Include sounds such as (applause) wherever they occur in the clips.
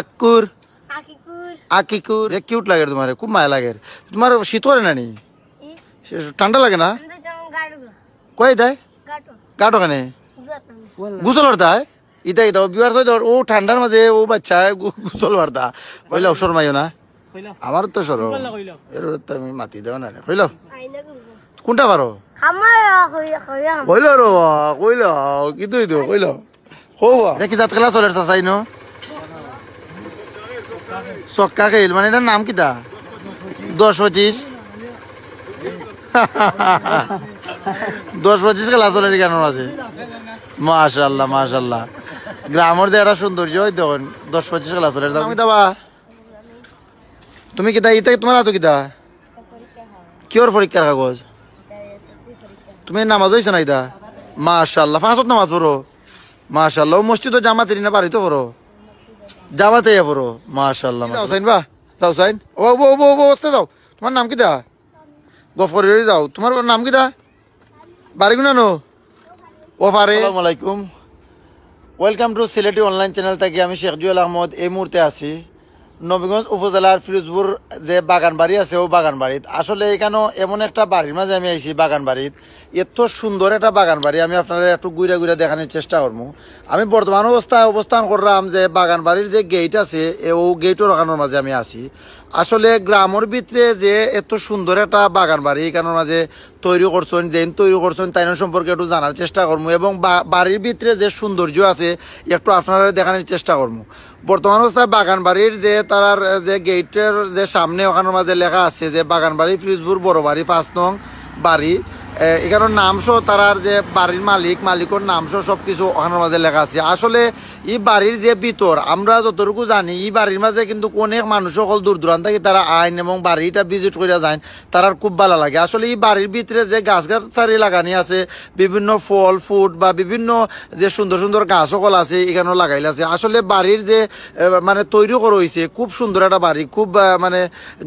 আকুর আকিকুর cute লাগে তোমার খুব মায়া লাগে তোমার শীত করে না নি ঠান্ডা লাগে না কয় দেয় গাটো কানে গুজল দেয় ইতাই দাও বিবার তো ও ঠান্ডার মাঝে ও বাচ্চা গুজল বার্তা বইলা অসর মাইও না আমার তো সর এর তুমি মাতি দেও না কইল কোনটা পারো কইল রো কইল কিন্তু কইল হো কি জাত খেলা চলে চাই ন চক্কা খেল মানে এটার নাম কিটা দশ পঁচিশ দশ পঁচিশ খেলা চলে কেন আছে মাশাল্লাহ মাশাল্লাহ গ্রামের যে একটা সৌন্দর্য হয় দেখুন দশ পঁচিশ খেলা চলে দাবা তুমি কিতা ইতা তোমার আতো কিতা কিয়র পরীক্ষার কাগজ তুমি নামাজ হয়েছো না ইতা মাশাল্লাহ পাঁচত নামাজ পড়ো মাশাল্লাহ মসজিদ জামাতেরি না তো পড়ো জামাতে যাবো মাশাল্লাহ যাও সাইন বা যাও ও যাও তোমার নাম কি দা গফরি যাও তোমার নাম কি দা বাড়ি গুনানো ও পারে welcome to Sylheti online channel থেকে আমি শেখ জুয়েল আহমদ এই মুহূর্তে আছি নবীগঞ্জ উপজেলার ফিরোজপুর যে বাগান বাড়ি আছে ও বাগানবাড়িত আসলে এখানেও এমন একটা বাড়ির মাঝে আমি আইছি বাগানবাড়িত এত সুন্দর একটা বাগান বাড়ি আমি আপনারা একটু গুইরা গুইরা দেখানোর চেষ্টা করবো আমি বর্তমান অবস্থায় অবস্থান করলাম যে বাগান বাড়ির যে গেট আছে ও গেটও রাখানোর মাঝে আমি আছি আসলে গ্রামের ভিতরে যে এত সুন্দর একটা বাগান বাড়ি কেননা যে তৈরি করছেন যেন তৈরি করছেন তাই সম্পর্কে একটু জানার চেষ্টা করবো এবং বাড়ির ভিতরে যে সৌন্দর্য আছে একটু আপনারা দেখানোর চেষ্টা করবো বর্তমান অবস্থায় বাগান বাড়ির যে তার যে গেটের যে সামনে ওখানের মাঝে লেখা আছে যে বাগান বাড়ি ফিরিজপুর বড় বাড়ি পাঁচ নং বাড়ি এখানের নামসহ তারার যে বাড়ির মালিক মালিকর নামসহ সব কিছু ওখানের মাঝে লেখা আছে আসলে এই বাড়ির যে ভিতর আমরা যতটুকু জানি এই বাড়ির মাঝে কিন্তু অনেক মানুষ সকল দূর দূরান্ত থেকে তারা আইন এবং বাড়িটা ভিজিট করে যায় তারার খুব ভালো লাগে আসলে এই বাড়ির ভিতরে যে গাছ গাছারি লাগানি আছে বিভিন্ন ফল ফুট বা বিভিন্ন যে সুন্দর সুন্দর গাছ সকল আছে এখানে লাগাইলে আছে আসলে বাড়ির যে মানে তৈরি করা হয়েছে খুব সুন্দর একটা বাড়ি খুব মানে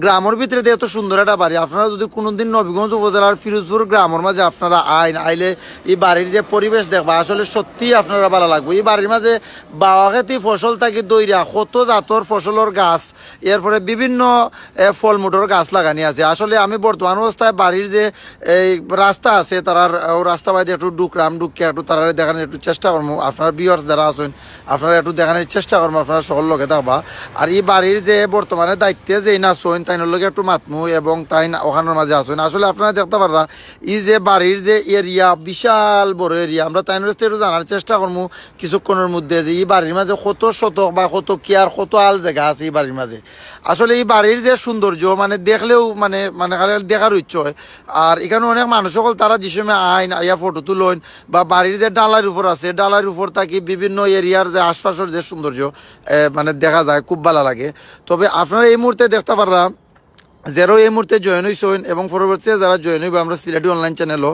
গ্রামের ভিতরে যে এত সুন্দর একটা বাড়ি আপনারা যদি কোনোদিন নবীগঞ্জ উপজেলার ফিরোজপুর গ্রামের গ্রামের মাঝে আপনারা আইন আইলে এই বাড়ির যে পরিবেশ দেখবা আসলে সত্যি আপনারা ভালো লাগবে এই বাড়ির মাঝে বাওয়া খেতে ফসল থাকি দৈরা কত জাতর ফসলের গাছ এরপরে বিভিন্ন ফলমুটোর গাছ লাগানি আছে আসলে আমি বর্তমান অবস্থায় বাড়ির যে এই রাস্তা আছে তারার রাস্তা বাইরে একটু ডুকরাম ডুককে একটু তারা দেখানোর একটু চেষ্টা করবো আপনার বিয়ার্স যারা আছেন আপনারা একটু দেখানোর চেষ্টা করবো আপনারা সকল লোকে দেখবা আর এই বাড়ির যে বর্তমানে দায়িত্বে যে না আসুন তাইনের লোক একটু মাতমু এবং তাই ওখানের মাঝে আসুন আসলে আপনারা দেখতে পারা এই যে বাড়ির যে এরিয়া বিশাল বড় এরিয়া আমরা তাই একটু জানার চেষ্টা করবো কিছুক্ষণের মধ্যে যে এই বাড়ির মাঝে কত শতক বা কত কেয়ার কত আল জায়গা আছে এই বাড়ির মাঝে আসলে এই বাড়ির যে সৌন্দর্য মানে দেখলেও মানে মানে দেখার উচ্চ হয় আর এখানে অনেক মানুষ সকল তারা যে সময় আইন আইয়া ফটো তুলেন বা বাড়ির যে ডালার উপর আছে ডালার উপর থাকি বিভিন্ন এরিয়ার যে আশপাশের যে সৌন্দর্য মানে দেখা যায় খুব ভালো লাগে তবে আপনারা এই মুহূর্তে দেখতে পারলাম যারা এই মুহূর্তে জয়েন হইছেন এবং পরবর্তীতে যারা জয়েন হইবে আমরা সিলেটি অনলাইন চ্যানেলও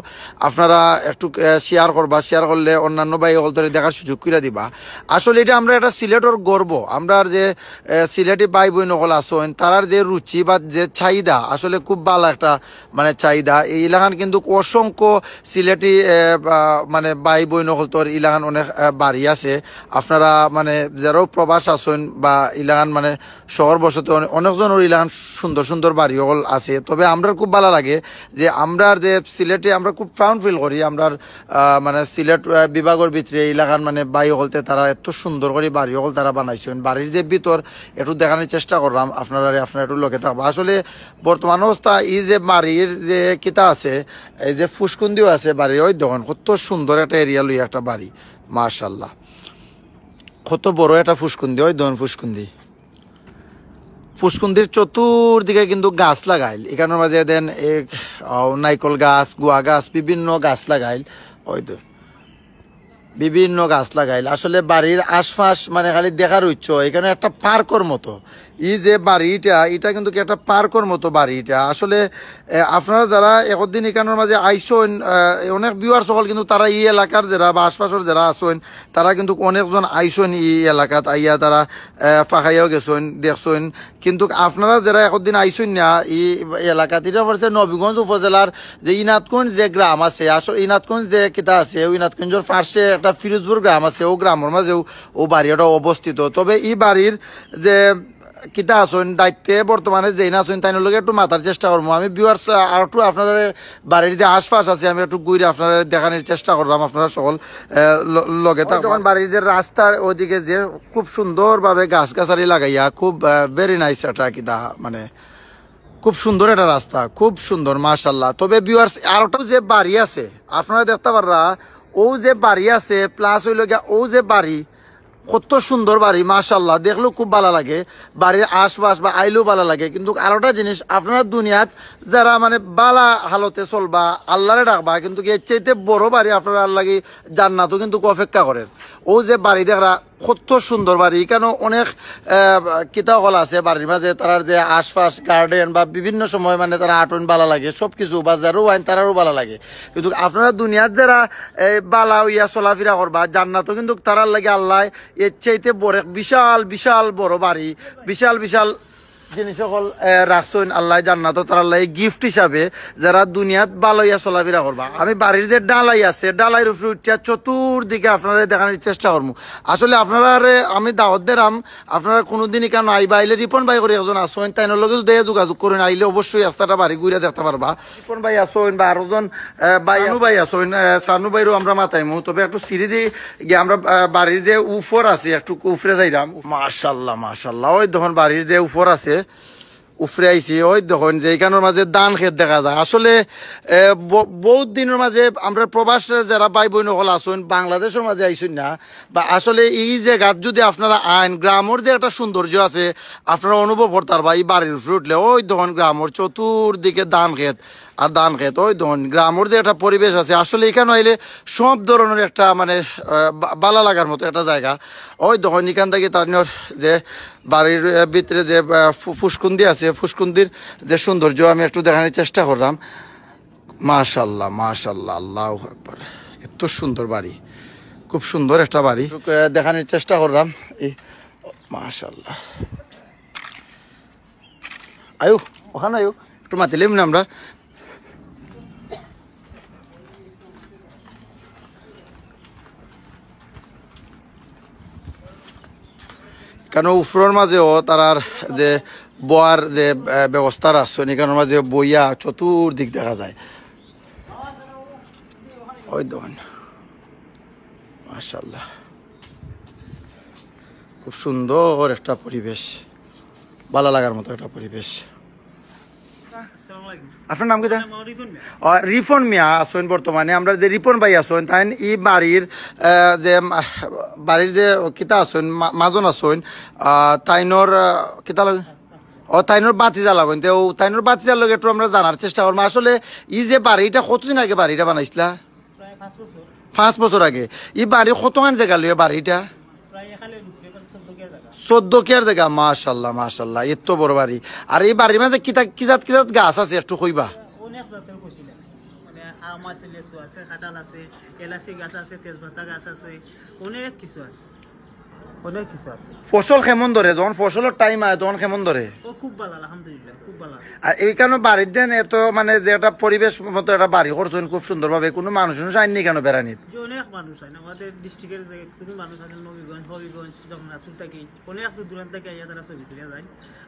আপনারা একটু শেয়ার করবা শেয়ার করলে অন্যান্য ভাই অলতরে দেখার সুযোগ করে দিবা আসলে এটা আমরা একটা সিলেটর গর্ব আমরা যে সিলেটি বাই বই নকল আছেন তারার যে রুচি বা যে চাহিদা আসলে খুব ভালো একটা মানে চাহিদা এই এলাকান কিন্তু অসংখ্য সিলেটি মানে বই নকল তোর এলাকান অনেক বাড়ি আছে আপনারা মানে যারাও প্রবাস আছেন বা এলাকান মানে শহর বসত অনেকজনের এলাকান সুন্দর সুন্দর হল আছে তবে আমরা খুব ভালো লাগে যে আমরা যে সিলেটে আমরা খুব প্রাউড ফিল করি আমরা মানে সিলেট বিভাগের ভিতরে এলাকার মানে হলতে তারা এত সুন্দর করে হল তারা বানাইছেন বাড়ির যে ভিতর একটু দেখানোর চেষ্টা করলাম আপনারা আপনার একটু লোকে থাকবো আসলে বর্তমান অবস্থা এই যে বাড়ির যে কিতা আছে এই যে ফুসকুন্দিও আছে বাড়ির ওই দোকান কত সুন্দর একটা এরিয়া লই একটা বাড়ি মার্শাল্লাহ কত বড় একটা ফুসকুন্দি ওই দোকান ফুসকুন্দি পুষ্কুন্দির চতুর্দিকে কিন্তু গাছ লাগাইল এখানের মাঝে দেন এক নাইকল গাছ গুয়া গাছ বিভিন্ন গাছ লাগাইল ওই তো বিভিন্ন গাছ লাগাইল আসলে বাড়ির আশপাশ মানে খালি দেখার উচ্চ এখানে একটা পার্কর মতো এই যে বাড়িটা এটা কিন্তু কি একটা পার্কর মতো বাড়িটা আসলে আপনারা যারা একদিন এখানোর মাঝে আইসেন অনেক ভিউয়ার সকল কিন্তু তারা এই এলাকার যারা বা আশপাশের যারা আসেন তারা কিন্তু অনেকজন আইসেন এই এলাকাত আইয়া তারা ফাঁকাইয়াও গেছেন দেখছেন কিন্তু আপনারা যারা একদিন আইসেন না এই এলাকাত এটা হচ্ছে নবীগঞ্জ উপজেলার যে ইনাতগঞ্জ যে গ্রাম আছে আসলে ইনাতগঞ্জ যে কিতা আছে ওই ইনাতগঞ্জের ফার্স্টে একটা ফিরোজপুর গ্রাম আছে ও গ্রামের মাঝেও ও বাড়ি ওটা অবস্থিত তবে এই বাড়ির যে কিতা আসুন দায়িত্বে বর্তমানে যেই না আসুন তাই লগে একটু মাথার চেষ্টা করবো আমি ভিউয়ার্স আর একটু আপনার বাড়ির যে আশপাশ আছে আমি একটু ঘুরে আপনার দেখানোর চেষ্টা করলাম আপনারা সকল লগে তখন বাড়ির যে রাস্তার ওদিকে যে খুব সুন্দরভাবে গাছ গাছালি লাগাইয়া খুব ভেরি নাইস একটা কিতা মানে খুব সুন্দর একটা রাস্তা খুব সুন্দর মাশাল্লাহ তবে ভিউয়ার্স আর একটা যে বাড়ি আছে আপনারা দেখতে পাররা ও যে বাড়ি আছে প্লাস হইল ও যে বাড়ি কত সুন্দর বাড়ি মাশাল্লাহ দেখলেও খুব ভালো লাগে বাড়ির আশপাশ বা আইলেও ভালো লাগে কিন্তু আরোটা জিনিস আপনারা দুনিয়াত যারা মানে বালা হালতে চলবা আল্লাহরে ডাকবা কিন্তু এর চাইতে বড় বাড়ি আপনারা আল্লাহ জান্নাতও কিন্তু অপেক্ষা করেন ও যে বাড়ি দেখরা কত সুন্দর বাড়ি এখানেও অনেক কিতা আছে বাড়ির মাঝে তারার যে আশপাশ গার্ডেন বা বিভিন্ন সময় মানে তারা আটন বালা লাগে সব কিছু বা যারও আইন তারারও বালা লাগে কিন্তু আপনারা দুনিয়ার যারা বালা ইয়া চলাফেরা করবা জান্নাতও কিন্তু তারার লাগে আল্লাহ এর চাইতে বড় বিশাল বিশাল বড় বাড়ি বিশাল বিশাল যিনি সকল রাখছেন আল্লাহ জান্নাত আল্লাহ গিফট হিসাবে যারা দুনিয়াত বালাইয়া চলাফেরা করবা আমি বাড়ির যে ডালাই আছে ডালাইয়ের উপরে উঠিয়া চতুর্দিকে আপনারা দেখানোর চেষ্টা করবো আসলে আপনারা আমি দাওয়াত দিলাম আপনারা কোনোদিনই কেন আইবা আইলে রিপন ভাই করে একজন আসেন তাই লগে যদি যোগাযোগ করেন আইলে অবশ্যই রাস্তাটা বাড়ি ঘুরে দেখতে পারবা রিপন ভাই আসেন বা আরো বাইনু সানু ভাই আসেন সানু ভাইরও আমরা মাতাইমু তবে একটু সিঁড়ি দিয়ে গিয়ে আমরা বাড়ির যে উফর আছে একটু উফরে যাইলাম মাশাল্লাহ মাশাল্লাহ ওই তখন বাড়ির যে উফর আছে উফরে আইছি ওই দেখুন যে এখানোর মাঝে দান খেত দেখা যায় আসলে বহুত দিনের মাঝে আমরা প্রবাস যারা ভাই বোন হল আসুন বাংলাদেশের মাঝে আইসুন না বা আসলে এই যে গাছ যদি আপনারা আইন গ্রামের যে একটা সৌন্দর্য আছে আপনারা অনুভব করতে পারবা এই বাড়ির উপরে উঠলে ওই দেখুন গ্রামের চতুর্দিকে দান খেত আর দান খেত ওই ধন গ্রামের যে একটা পরিবেশ আছে আসলে এখানে আইলে সব ধরনের একটা মানে বালা লাগার মতো একটা জায়গা ওই ধন এখান থেকে তার যে বাড়ির ভিতরে যে ফুসকুন্দি আছে ফুসকুন্দির যে সৌন্দর্য আমি একটু দেখানোর চেষ্টা করলাম মাশাল্লাহ মাশাল্লাহ আল্লাহ একবার এত সুন্দর বাড়ি খুব সুন্দর একটা বাড়ি দেখানোর চেষ্টা করলাম এই মাশাল্লাহ আয়ু ওখানে আয়ু একটু মাতিলাম না আমরা কেন উফরোর মাঝেও তারার যে বয়ার যে ব্যবস্থা আছে নিকানোর মাঝে বইয়া চতুর্দিক দেখা যায় ওই দোকান মাশাল্লাহ খুব সুন্দর একটা পরিবেশ ভালো লাগার মতো একটা পরিবেশ আপনার নাম কি রিফন মিয়া আসেন বর্তমানে আমরা যে রিপন ভাই আসেন তাই ই বাড়ির যে বাড়ির যে কিতা আসেন মাজন আসেন তাইনর কিতা লাগে ও তাইনর বাতি জ্বালা কইন তো তাইনর বাতি জ্বালা একটু আমরা জানার চেষ্টা করবো আসলে ই যে বাড়িটা কতদিন আগে বাড়িটা বানাইছিলা পাঁচ বছর আগে ই বাড়ি কত জায়গা লইয়া বাড়িটা চোদ্দ কেয়ার দেখা মাশাল্লাহ মাশাল্লাহ এত বড় বাড়ি আর এই বাড়ির মাঝে কিতা কিজাত কিজাত গাছ আছে একটু কইবা অনেক মানে আম আছে লেচু আছে কাঁঠাল আছে এলাচি গাছ আছে তেজপাতা গাছ আছে অনেক কিছু আছে ফসল কেমন ধরে যখন ফসলের টাইম আয় তখন কেমন ধরে আর এই কারণে বাড়ির দেন এত মানে যে একটা পরিবেশ মতো একটা বাড়ি করছেন খুব সুন্দর ভাবে কোনো মানুষ মানুষ আইনি কেন বেড়ানি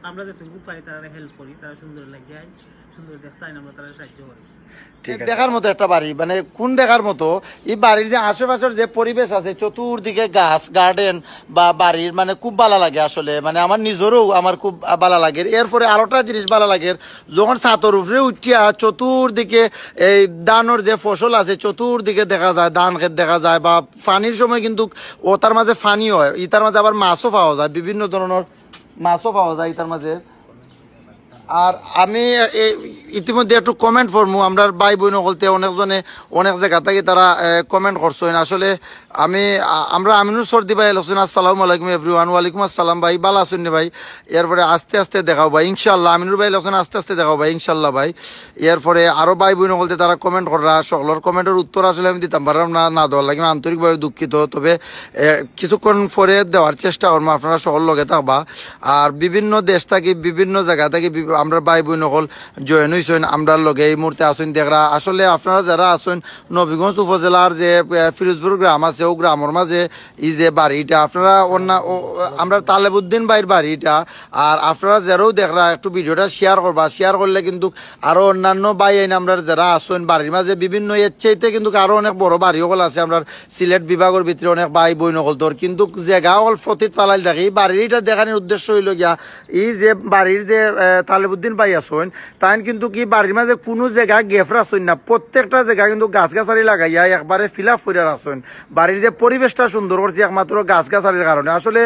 আমরা যেটুকু পারি তারা হেল্প করি তারা সুন্দর লাগে সুন্দর দেখতে আইন আমরা তারা সাহায্য করি দেখার মতো একটা বাড়ি মানে কোন দেখার মতো এই বাড়ির যে আশেপাশের যে পরিবেশ আছে চতুর্দিকে গাছ গার্ডেন বা বাড়ির মানে খুব ভালো লাগে আসলে মানে আমার নিজেরও আমার খুব ভালো লাগে এরপরে আরোটা জিনিস ভালো লাগে যখন ছাতর উপরে উঠিয়া চতুর্দিকে এই দানোর যে ফসল আছে চতুর্দিকে দেখা যায় ধান খেত দেখা যায় বা পানির সময় কিন্তু তার মাঝে ফানি হয় ইতার মাঝে আবার মাছও পাওয়া যায় বিভিন্ন ধরনের মাছও পাওয়া যায় ইতার মাঝে আর আমি ইতিমধ্যে একটু কমেন্ট করবো আমরা ভাই বোন বলতে অনেকজনে অনেক জায়গা থেকে তারা কমেন্ট করছেন আসলে আমি আমরা আমিনুর সর্দি ভাই আলোচনা আসসালামু আলাইকুম এভরিওয়ান ওয়ালাইকুম আসসালাম ভাই বালা আসুন ভাই এরপরে আস্তে আস্তে দেখাও ভাই ইনশাল্লাহ আমিনুর ভাই লোকেন আস্তে আস্তে দেখাও ভাই ইনশাল্লাহ ভাই এরপরে আরও ভাই বোন বলতে তারা কমেন্ট করা সকলের কমেন্টের উত্তর আসলে আমি দিতাম পারলাম না না দেওয়ার লাগে আন্তরিকভাবে দুঃখিত তবে কিছুক্ষণ পরে দেওয়ার চেষ্টা করবো আপনারা সকল লগে থাকবা আর বিভিন্ন দেশ থাকি বিভিন্ন জায়গা থাকি আমরা ভাই বোন সকল জয়েন হয়েছেন আমরা লগে এই মুহূর্তে আসুন দেখরা আসলে আপনারা যারা আসুন নবীগঞ্জ উপজেলার যে ফিরোজপুর গ্রাম আছে ও গ্রামের মাঝে এই যে বাড়িটা আপনারা অন্য আমরা তালেবুদ্দিন ভাইয়ের বাড়িটা আর আপনারা যারাও দেখরা একটু ভিডিওটা শেয়ার করবা শেয়ার করলে কিন্তু আরও অন্যান্য ভাই আইন আমরা যারা আসুন বাড়ির মাঝে বিভিন্ন এর কিন্তু আরও অনেক বড় বাড়ি সকল আছে আমরা সিলেট বিভাগের ভিতরে অনেক ভাই বই নকল তোর কিন্তু জায়গা অল ফতিত পালাই থাকে এই বাড়িটা দেখানোর উদ্দেশ্য হইল গিয়া এই যে বাড়ির যে তালে সালেবুদ্দিন ভাই আসন তাইন কিন্তু কি বাড়ির মাঝে কোনো জায়গা গেফরা আসন না প্রত্যেকটা জায়গা কিন্তু গাছ গাছালি লাগাইয়া একবারে ফিলা ফুরার আসন বাড়ির যে পরিবেশটা সুন্দর করছে একমাত্র গাছ গাছালির কারণে আসলে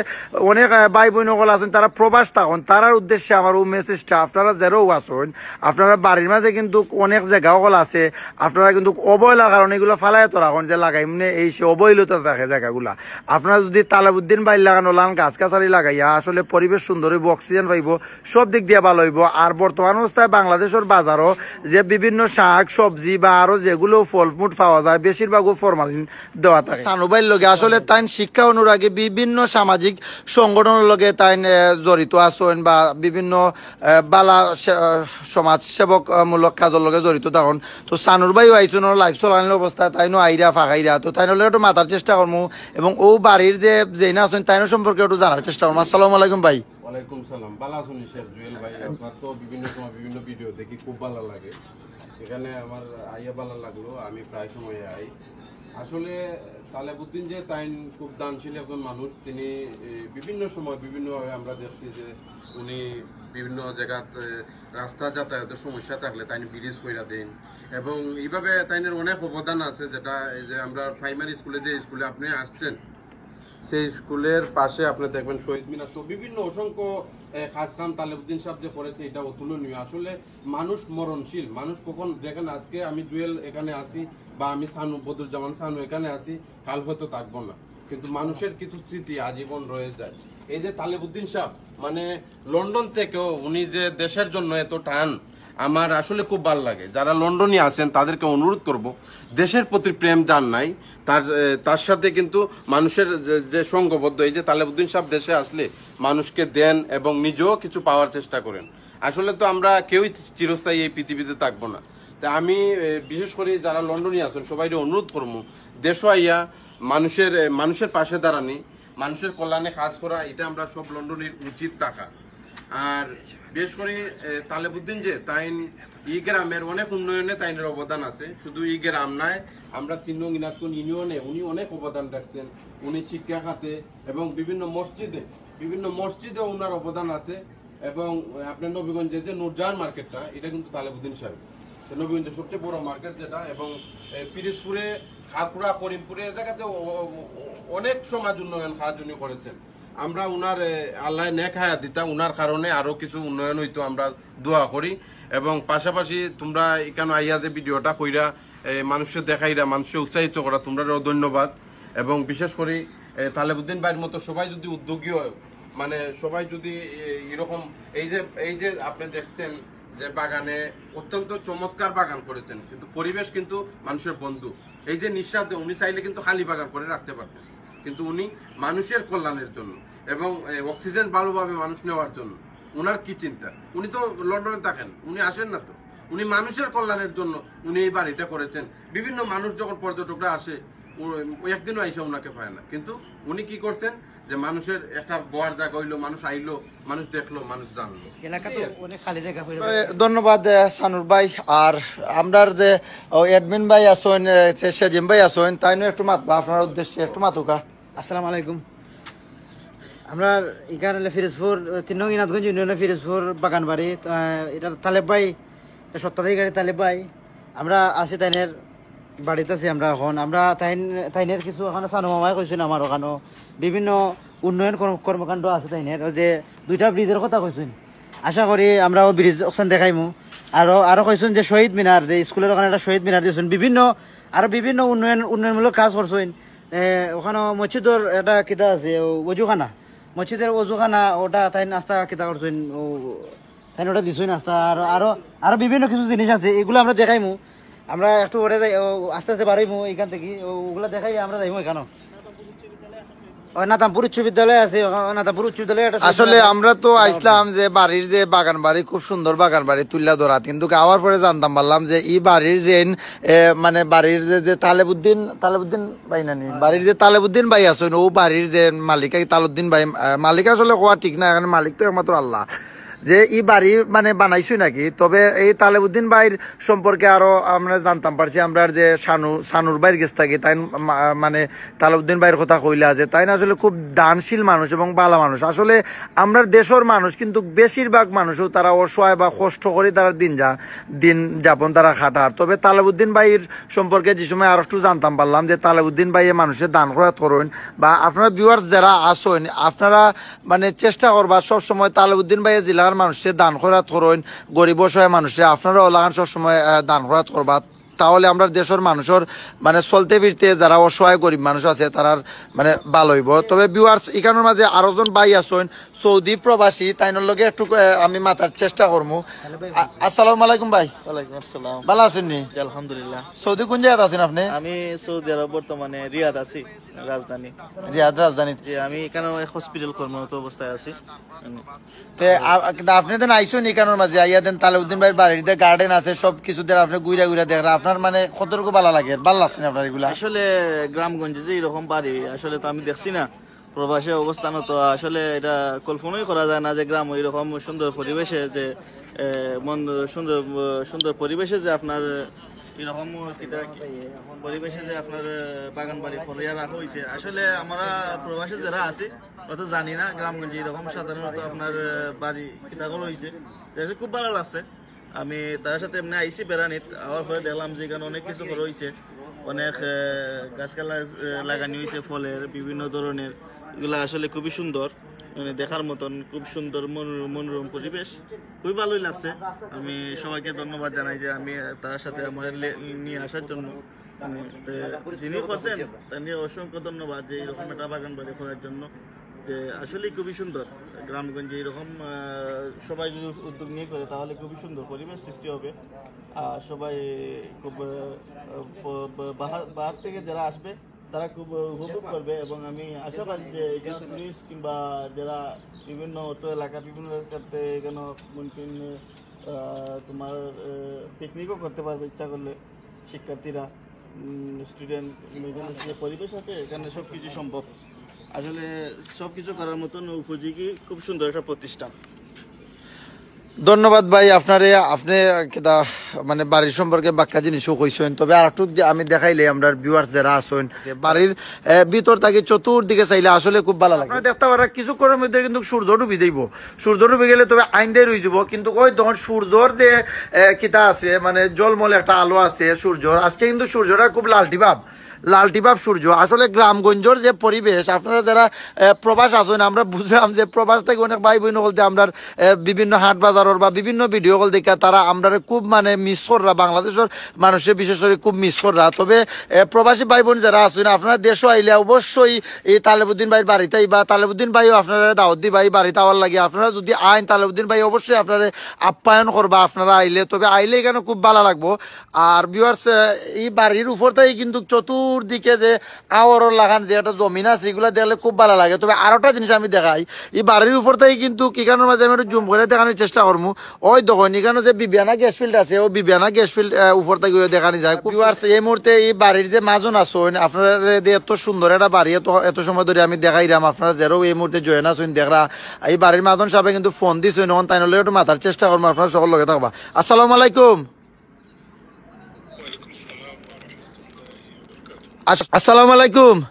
অনেক ভাই সকল আসন তারা প্রবাস থাকুন তার উদ্দেশ্যে আমার ও মেসেজটা আপনারা যেরও আসন আপনারা বাড়ির মাঝে কিন্তু অনেক জায়গাওগুলো আছে আপনারা কিন্তু অবহেলার কারণে এগুলো ফালাই তো রাখুন যে লাগাই মানে এই সে অবহেলতা থাকে জায়গাগুলা আপনারা যদি তালাবুদ্দিন বাইর লাগানো লান গাছ গাছালি লাগাইয়া আসলে পরিবেশ সুন্দর হইব অক্সিজেন পাইব সব দিক দিয়ে ভালো হইব আর বর্তমান অবস্থায় বাংলাদেশের বাজারও যে বিভিন্ন শাক সবজি বা আরো যেগুলো ফলমুট পাওয়া যায় বেশিরভাগ ফরমালিন দেওয়া থাকে সানুবাইয়ের লগে আসলে তাই শিক্ষা অনুরাগে বিভিন্ন সামাজিক সংগঠনের লগে তাই জড়িত আছেন বা বিভিন্ন বালা সমাজ মূলক কাজের লগে জড়িত তখন তো সানুর বাইও আইসুন লাইফ চলানোর অবস্থায় তাইনো আইরা ফাঁকাইরা তো তাই হলে একটু মাথার চেষ্টা করবো এবং ও বাড়ির যে যেই না আছেন তাইনো সম্পর্কে একটু জানার চেষ্টা করবো আসসালামু আলাইকুম ভাই ওয়ালাইকুম সালাম বালা শুনি স্যার জুয়েল ভাই আপনার তো বিভিন্ন সময় বিভিন্ন ভিডিও দেখি খুব ভালো লাগে এখানে আমার আইয়া ভালো লাগলো আমি প্রায় সময় আই আসলে তালেবুদ্দিন যে তাইন খুব দানশীল একজন মানুষ তিনি বিভিন্ন সময় বিভিন্নভাবে আমরা দেখছি যে উনি বিভিন্ন জায়গাত রাস্তা যাতায়াতের সমস্যা থাকলে তাইনি ব্রিজ কইরা দেন এবং এইভাবে তাইনের অনেক অবদান আছে যেটা যে আমরা প্রাইমারি স্কুলে যে স্কুলে আপনি আসছেন সেই স্কুলের পাশে আপনি দেখবেন শহীদ মিনার সহ বিভিন্ন অসংখ্য খাসরাম তালেবুদ্দিন সাহেব যে করেছে এটা অতুলনীয় আসলে মানুষ মরণশীল মানুষ কখন যেখানে আজকে আমি জুয়েল এখানে আসি বা আমি সানু জামান সানু এখানে আসি কাল হয়তো থাকবো না কিন্তু মানুষের কিছু স্মৃতি আজীবন রয়ে যায় এই যে তালেবুদ্দিন সাহেব মানে লন্ডন থেকেও উনি যে দেশের জন্য এত টান আমার আসলে খুব ভালো লাগে যারা লন্ডনে আছেন তাদেরকে অনুরোধ করব দেশের প্রতি প্রেম যার নাই তার তার সাথে কিন্তু মানুষের যে সঙ্গবদ্ধ এই যে তালেবুদ্দিন সাহেব দেশে আসলে মানুষকে দেন এবং নিজেও কিছু পাওয়ার চেষ্টা করেন আসলে তো আমরা কেউই চিরস্থায়ী এই পৃথিবীতে থাকবো না তা আমি বিশেষ করে যারা লন্ডনে আছেন সবাইকে অনুরোধ করবো দেশ আইয়া মানুষের মানুষের পাশে দাঁড়ানি মানুষের কল্যাণে কাজ করা এটা আমরা সব লন্ডনের উচিত টাকা আর বিশেষ করে তালেবুদ্দিন যে তাইন ই গ্রামের অনেক উন্নয়নে তাইনের অবদান আছে শুধু ই গ্রাম নয় আমরা তৃণমূল ইনাতকুন ইউনিয়নে উনি অনেক অবদান রাখছেন উনি শিক্ষা খাতে এবং বিভিন্ন মসজিদে বিভিন্ন মসজিদে ওনার অবদান আছে এবং আপনার নবীগঞ্জে যে নুরজাহান মার্কেটটা এটা কিন্তু তালেবুদ্দিন সাহেব নবীগঞ্জের সবচেয়ে বড় মার্কেট যেটা এবং পিরিজপুরে খাকুড়া করিমপুরে এ জায়গাতে অনেক সমাজ উন্নয়ন সাহায্য করেছেন আমরা উনার আল্লাহ নেক হায়া দিতা উনার কারণে আরও কিছু উন্নয়ন হইতো আমরা দোয়া করি এবং পাশাপাশি তোমরা এখানে আইয়া যে ভিডিওটা কইরা মানুষের দেখাইরা মানুষকে উৎসাহিত করা তোমরাও ধন্যবাদ এবং বিশেষ করে তালেবুদ্দিন ভাইয়ের মতো সবাই যদি উদ্যোগী হয় মানে সবাই যদি এরকম এই যে এই যে আপনি দেখছেন যে বাগানে অত্যন্ত চমৎকার বাগান করেছেন কিন্তু পরিবেশ কিন্তু মানুষের বন্ধু এই যে নিঃশ্বাস উনি চাইলে কিন্তু খালি বাগান করে রাখতে পারতেন কিন্তু উনি মানুষের কল্যাণের জন্য এবং অক্সিজেন ভালোভাবে মানুষ নেওয়ার জন্য উনার কি চিন্তা উনি তো লন্ডনে থাকেন উনি আসেন না তো উনি মানুষের কল্যাণের জন্য উনি এই বাড়িটা করেছেন বিভিন্ন মানুষ যখন পর্যটকরা আসে একদিনও আইসা ওনাকে পায় না কিন্তু উনি কি করছেন যে মানুষের একটা বয়ার জায়গা হইলো মানুষ আইলো মানুষ দেখলো মানুষ জানলো খালি জায়গা মানে ধন্যবাদ সানুর ভাই আর আমরার যে অ্যাডমিন ভাই আসেন সেজিম ভাই আসেন তাই একটু মাতবা আপনার উদ্দেশ্যে একটু মাতুকা আসসালামু আলাইকুম আমরা হলে ফিরোজপুর তিন নং ইউনিয়নে ফিরোজপুর বাগানবাড়ি এটা তালেব ভাই এটা সত্তাধিকারী তালেব ভাই আমরা আছি তাইনের বাড়িতে আছি আমরা এখন আমরা তাইন তাইনের কিছু এখন সানোমামাই কইছি না আমার ওখানেও বিভিন্ন উন্নয়ন কর্মকাণ্ড আছে তাইনের যে দুইটা ব্রিজের কথা কইছেন আশা করি আমরাও ব্রিজ ওখান দেখাইমু আরও আরও কইছেন যে শহীদ মিনার যে স্কুলের ওখানে একটা শহীদ মিনার দিয়েছেন বিভিন্ন আরও বিভিন্ন উন্নয়ন উন্নয়নমূলক কাজ করছেন ওখানে মসজিদের এটা কিতা আছে অজুখানা মসজিদের অজুখানা ওটা তাই নাস্তা কিতা করছেন ও তাই ওটা দিছই নাস্তা আর আরো আরো বিভিন্ন কিছু জিনিস আছে এগুলো আমরা দেখাইমু আমরা একটু ওটা আস্তে আস্তে বাড়াইমু এখান থেকে ওগুলো দেখাই আমরা যাইমু এখানেও যে বাগান বাড়ি খুব সুন্দর বাগান বাড়ি কিন্তু জানতাম যে মানে যে যে তালেবুদ্দিন তালেবুদ্দিন ভাই নানি যে তালেবুদ্দিন ও বাড়ির যে মালিকা তালুদ্দিন ভাই মালিক আসলে হওয়া ঠিক না এখানে মালিক তো একমাত্র আল্লাহ যে এই বাড়ি মানে বানাইছই নাকি তবে এই তালেবুদ্দিন ভাইয়ের সম্পর্কে আরো আমরা জানতাম পারছি আমরা যে সানু সানুর ভাইয়ের গেছে থাকি তাই মানে তালেবুদ্দিন ভাইয়ের কথা কইলা যে তাই না আসলে খুব দানশীল মানুষ এবং বালা মানুষ আসলে আমরা দেশের মানুষ কিন্তু বেশিরভাগ মানুষও তারা অসহায় বা কষ্ট করে তারা দিন যা দিন যাপন তারা খাটার তবে তালেবুদ্দিন ভাইয়ের সম্পর্কে যে সময় আরো একটু জানতাম পারলাম যে তালেবুদ্দিন ভাইয়ে মানুষের দান করা করেন বা আপনার ভিউয়ার্স যারা আসেন আপনারা মানে চেষ্টা করবা সবসময় তালেবুদ্দিন ভাইয়ের জেলা এলাকার মানুষে দান খরাত করেন গরিব সহায় মানুষে আপনারা ওলাগান সবসময় দান খরাত করবা তাহলে আমরা দেশের মানুষের মানে চলতে ফিরতে যারা অসহায় গরিব মানুষ আছে তারা মানে ভালো হইব তবে ভিউয়ার্স এখানের মাঝে আরো জন ভাই আছেন সৌদি প্রবাসী তাইনের লগে একটু আমি মাথার চেষ্টা করবো আসসালাম আলাইকুম ভাই ভালো আছেন নি আলহামদুলিল্লাহ সৌদি কোন জায়গায় আছেন আপনি আমি সৌদি আরব বর্তমানে রিয়াদ আছি রাজধানী রিয়াদ রাজধানীতে আমি এখানে হসপিটাল কর্মরত অবস্থায় আছি তে আপনি দেন আইসুন এখানোর মাঝে আইয়া দেন তালাউদ্দিন ভাই বাড়িতে গার্ডেন আছে সব কিছু দেন আপনি ঘুরে ঘুরে দেখেন আপনার মানে সতর্ক ভালো লাগে ভালো লাগছে না আপনার এগুলো আসলে গ্রামগঞ্জে যে এরকম বাড়ি আসলে তো আমি দেখছি না প্রবাসে অবস্থান তো আসলে এটা কল্পনাই করা যায় না যে গ্রাম এরকম সুন্দর পরিবেশে যে মন সুন্দর সুন্দর পরিবেশে যে আপনার এরকম পরিবেশে যে আপনার বাগান বাড়ি ফরিয়া রাখা হয়েছে আসলে আমরা প্রবাসী যারা আছি অত জানি না গ্রামগঞ্জে এরকম সাধারণত আপনার বাড়ি কিতাগুলো হয়েছে খুব ভালো লাগছে আমি তার সাথে এমনি আইসি বেড়ানিত আবার পরে দেখলাম যে এখানে অনেক কিছু করা হয়েছে অনেক গাছপালা লাগানি হয়েছে ফলের বিভিন্ন ধরনের এগুলো আসলে খুবই সুন্দর মানে দেখার মতন খুব সুন্দর মনোরম মনোরম পরিবেশ খুবই ভালোই লাগছে আমি সবাইকে ধন্যবাদ জানাই যে আমি তার সাথে আমার নিয়ে আসার জন্য মানে, যিনি করছেন তার নিয়ে অসংখ্য ধন্যবাদ যে এইরকম একটা বাগান বাড়ি করার জন্য যে আসলে খুবই সুন্দর গ্রামগঞ্জে এইরকম সবাই যদি উদ্যোগ নিয়ে করে তাহলে খুবই সুন্দর পরিবেশ সৃষ্টি হবে আর সবাই খুব বাহার থেকে যারা আসবে তারা খুব উপভোগ করবে এবং আমি আশাবাদ যে এখানে টুরিস্ট কিংবা যারা বিভিন্ন অটো এলাকা বিভিন্ন এলাকাতে এখানে মুমকিন তোমার পিকনিকও করতে পারবে ইচ্ছা করলে শিক্ষার্থীরা স্টুডেন্ট এখানে যে পরিবেশ আছে এখানে সব কিছু সম্ভব আসলে সব কিছু করার মতন উপযোগী খুব সুন্দর একটা প্রতিষ্ঠান ধন্যবাদ ভাই আপনারে আপনি কেদা মানে বাড়ির সম্পর্কে বাক্যা জিনিসও কইছেন তবে আর একটু আমি দেখাইলে আমরা ভিউয়ার্স যারা আসেন বাড়ির ভিতর তাকে চতুর্দিকে চাইলে আসলে খুব ভালো লাগে দেখতে পারা কিছু করার মধ্যে কিন্তু সূর্য ডুবি দেব সূর্য ডুবে গেলে তবে আইন দিয়ে রই যাব কিন্তু ওই তখন সূর্যর যে কিতা আছে মানে জলমল একটা আলো আছে সূর্যর আজকে কিন্তু সূর্যটা খুব লাল ভাব লালটিবাব সূর্য আসলে গ্রামগঞ্জর যে পরিবেশ আপনারা যারা প্রবাস আসেন আমরা বুঝলাম যে প্রবাস থেকে অনেক ভাই বোন বলতে আমরা বিভিন্ন হাট বাজারের বা বিভিন্ন ভিডিও কল দেখা তারা আমরা খুব মানে মিশররা বাংলাদেশের মানুষের বিশেষ করে খুব মিশররা তবে প্রবাসী ভাই বোন যারা আসেন আপনারা দেশও আইলে অবশ্যই এই তালেবুদ্দিন ভাইয়ের বাড়িতে বা তালেবুদ্দিন ভাইও আপনারা দাউদ্দি ভাই বাড়িতে আওয়ার লাগে আপনারা যদি আইন তালেবুদ্দিন ভাই অবশ্যই আপনারা আপ্যায়ন করবা আপনারা আইলে তবে আইলে এখানে খুব ভালো লাগবো আর বিওয়ার্স এই বাড়ির উপর থেকে কিন্তু চতুর্থ দিকে যে আওয়ার লাগান যে একটা জমিন আছে এগুলো দেখলে খুব ভালো লাগে তবে আরোটা জিনিস আমি দেখাই এই বাড়ির উপর থেকে কিন্তু কিকানোর মাঝে আমি একটু জুম করে দেখানোর চেষ্টা করবো ওই দেখুন এখানে যে বিবিয়ানা গ্যাস ফিল্ড আছে ও বিবিয়ানা গ্যাস ফিল্ড উপর থেকে দেখানি যায় এই মুহূর্তে এই বাড়ির যে মাজন আছো আপনার এত সুন্দর একটা বাড়ি এত এত সময় ধরে আমি দেখাইলাম আপনারা যেরও এই মুহূর্তে জয়েন আসুন দেখরা এই বাড়ির মাজন সাহেব কিন্তু ফোন দিছেন তাই নলে একটু মাথার চেষ্টা করবো আপনার সকল লগে থাকবা আসসালামু আলাইকুম Assalamualaikum.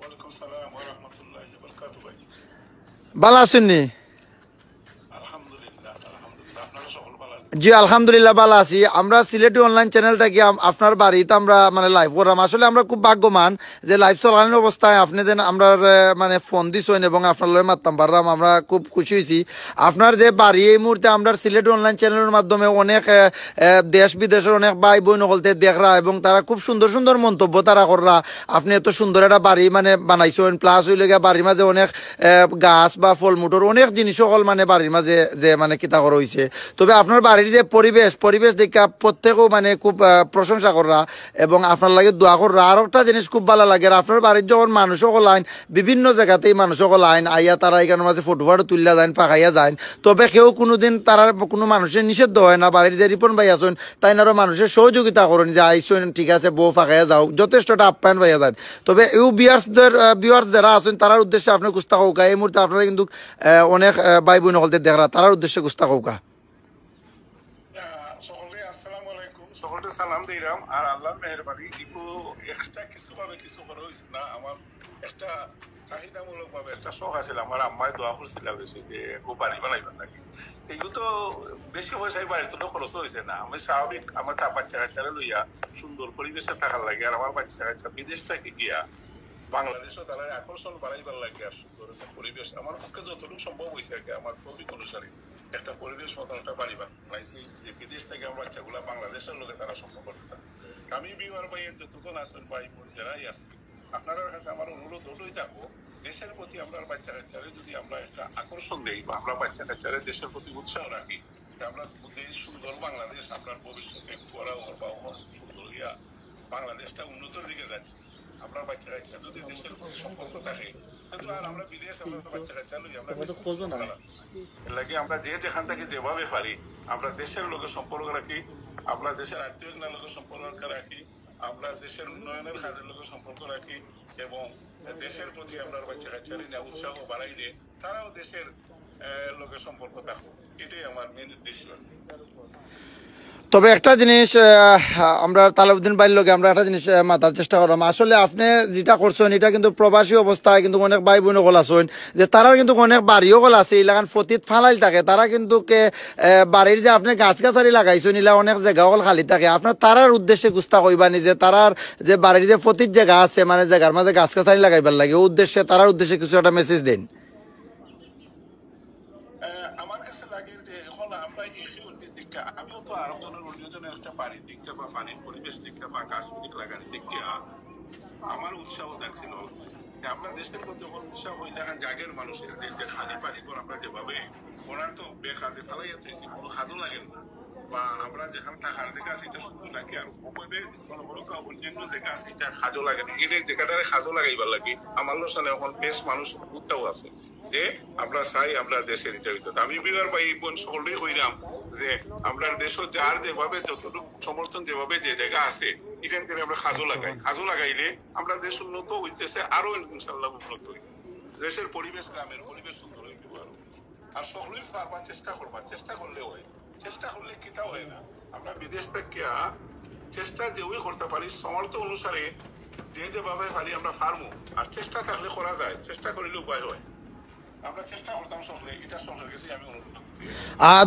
Waalaikumsalam warahmatullahi wabarakatuh. Bala Sunni. জি আলহামদুলিল্লাহ ভালো আছি আমরা সিলেটি অনলাইন চ্যানেল থেকে আপনার বাড়িতে আমরা মানে লাইভ করলাম আসলে আমরা খুব ভাগ্যমান যে লাইভ চলানোর অবস্থায় আপনি দেন আমরা মানে ফোন দিছেন এবং আপনার লোক মারতাম পারলাম আমরা খুব খুশি হয়েছি আপনার যে বাড়ি এই মুহূর্তে আমরা সিলেটি অনলাইন চ্যানেলের মাধ্যমে অনেক দেশ বিদেশের অনেক ভাই বোন হলতে দেখরা এবং তারা খুব সুন্দর সুন্দর মন্তব্য তারা কররা আপনি এত সুন্দর একটা বাড়ি মানে বানাইছেন প্লাস হইলে বাড়ির মাঝে অনেক গাছ বা ফলমুটোর অনেক জিনিস সকল মানে বাড়ির মাঝে যে মানে কিতা করা হয়েছে তবে আপনার বাড়ির এর যে পরিবেশ পরিবেশ দেখা প্রত্যেকও মানে খুব প্রশংসা করা এবং আপনার লাগে দোয়া করা আর একটা জিনিস খুব ভালো লাগে আপনার বাড়ির যখন মানুষ সকল আইন বিভিন্ন জায়গাতেই মানুষ সকল আইন আইয়া তারা এখানে মাঝে ফটো ফাটো তুললা যায় পাকাইয়া যায় তবে কেউ কোনোদিন তারা কোনো মানুষের নিষেধ হয় না বাড়ির যে রিপন ভাই আছেন তাই আরও মানুষের সহযোগিতা করেন যে আইসন ঠিক আছে বউ ফাঁকাইয়া যাও যথেষ্টটা আপ্যায়ন পাইয়া যান তবে ইউ বিয়ার্সদের বিয়ার্স যারা আছেন তার উদ্দেশ্যে আপনি কুস্তা কৌকা এই মুহূর্তে আপনারা কিন্তু অনেক ভাই বোন হলদের দেখরা তার উদ্দেশ্যে কুস্তা কৌকা সকলকে আসসালামু আলাইকুম সকলকে সালাম দিলাম আর আল্লাহর মেহরবানি কিন্তু এক্সট্রা কিছু ভাবে কিছু করা হয়েছে না আমার একটা চাহিদামূলক ভাবে একটা শখ আছিল আমার আম্মায় দোয়া করছিল বেশি যে একটু বাড়ি বানাইবার নাকি এগুলো তো বেশি পয়সায় বাড়ি তো খরচ হয়েছে না আমি স্বাভাবিক আমার তা বাচ্চা কাচ্চারা লইয়া সুন্দর পরিবেশে থাকার লাগে আর আমার বাচ্চা কাচ্চা বিদেশ থেকে গিয়া বাংলাদেশও তারা আকর্ষণ বাড়াইবার লাগে আর সুন্দর পরিবেশ আমার পক্ষে যতটুকু সম্ভব হয়েছে আমার তবিক অনুসারে একটা পরিবেশ মতো একটা বাড়ি বানাইছি যে বিদেশ থেকে আমার বাচ্চাগুলা বাংলাদেশের লোকে তারা সম্ভব করতে আমি বিমার ভাই যতজন আসুন ভাই বোন যারাই আসবে আপনার কাছে আমার অনুরোধ ওটাই থাকবো দেশের প্রতি আমরা বাচ্চা কাচ্চারে যদি আমরা একটা আকর্ষণ দেই বা আমরা বাচ্চা কাচ্চারে দেশের প্রতি উৎসাহ রাখি আমরা দেশ সুন্দর বাংলাদেশ আপনার ভবিষ্যতে করা বা সুন্দর ইয়া বাংলাদেশটা উন্নতির দিকে যাচ্ছে আপনার বাচ্চা কাচ্চা যদি দেশের প্রতি সম্পর্ক থাকে আমরা যে যেখান থেকে যেভাবে পারি আমরা দেশের লোকের সম্পর্ক রাখি আমরা দেশের আত্মীয় লোকের সম্পর্ক রাখি আমরা দেশের উন্নয়নের কাজের লোকের সম্পর্ক রাখি এবং দেশের প্রতি আমরা বাচ্চা কাচ্চারি না উৎসাহ বাড়াই দিয়ে তারাও দেশের লোকের সম্পর্ক থাকুক এটাই আমার মেন উদ্দেশ্য তবে একটা জিনিস আমরা তালাবুদ্দিন বাইর লোকে আমরা একটা জিনিস মাথার চেষ্টা করলাম আসলে আপনি যেটা করছেন এটা কিন্তু প্রবাসী অবস্থায় কিন্তু অনেক ভাই বোন গল আছেন যে তারাও কিন্তু অনেক বাড়িও গল আছে এলাকান ফতিত ফালাইল থাকে তারা কিন্তু কে বাড়ির যে আপনি গাছ গাছারি লাগাইছেন এলাকা অনেক জায়গা হল খালি থাকে আপনার তারার উদ্দেশ্যে গুস্তা কইবানি যে তারার যে বাড়ির যে ফতির জায়গা আছে মানে জায়গার মাঝে গাছ গাছারি লাগাইবার লাগে উদ্দেশ্যে তারার উদ্দেশ্যে কিছু একটা মেসেজ দিন থেকে বা কাশ্মীরি এলাকার থেকে আমার উৎসাহ থাকছিল আমরা দেশের মধ্যে যখন উৎসাহ হইলে জাগের মানুষের যে খালি পানি আমরা যেভাবে ওনার তো বেকাজে ফেলাইয়া চাইছি কোনো কাজও লাগেন না বা আমরা যেখানে থাকার জায়গা আছে এটা সুন্দর লাগে আর সকলে মনে করো অন্যান্য জায়গা আছে এটা সাজো লাগে না এটা জায়গাটারে সাজো লাগাইবার লাগে আমার লোচনে এখন বেশ মানুষ উত্তাও আছে যে আমরা চাই আমরা দেশের এটা ভিতরে আমি বিবার বা এই বোন সকলেই হইলাম যে আমরা দেশও যার যেভাবে যতটুকু সমর্থন যেভাবে যে জায়গা আছে এখান থেকে আমরা সাজো লাগাই সাজো লাগাইলে আমরা দেশ উন্নত হইতেছে আরো ইনশাল্লাহ উন্নত হইবে দেশের পরিবেশ গ্রামের পরিবেশ সুন্দর হইতে পারো আর সকলেই পারবার চেষ্টা করবার চেষ্টা করলে হয় চেষ্টা করলে কিতাও হয় না আমরা বিদেশ থেকে চেষ্টা যেউই করতে পারি সমর্থ অনুসারে যে যে ভাবে পারি আমরা ফার্মো আর চেষ্টা থাকলে করা যায় চেষ্টা করলে উপায় হয়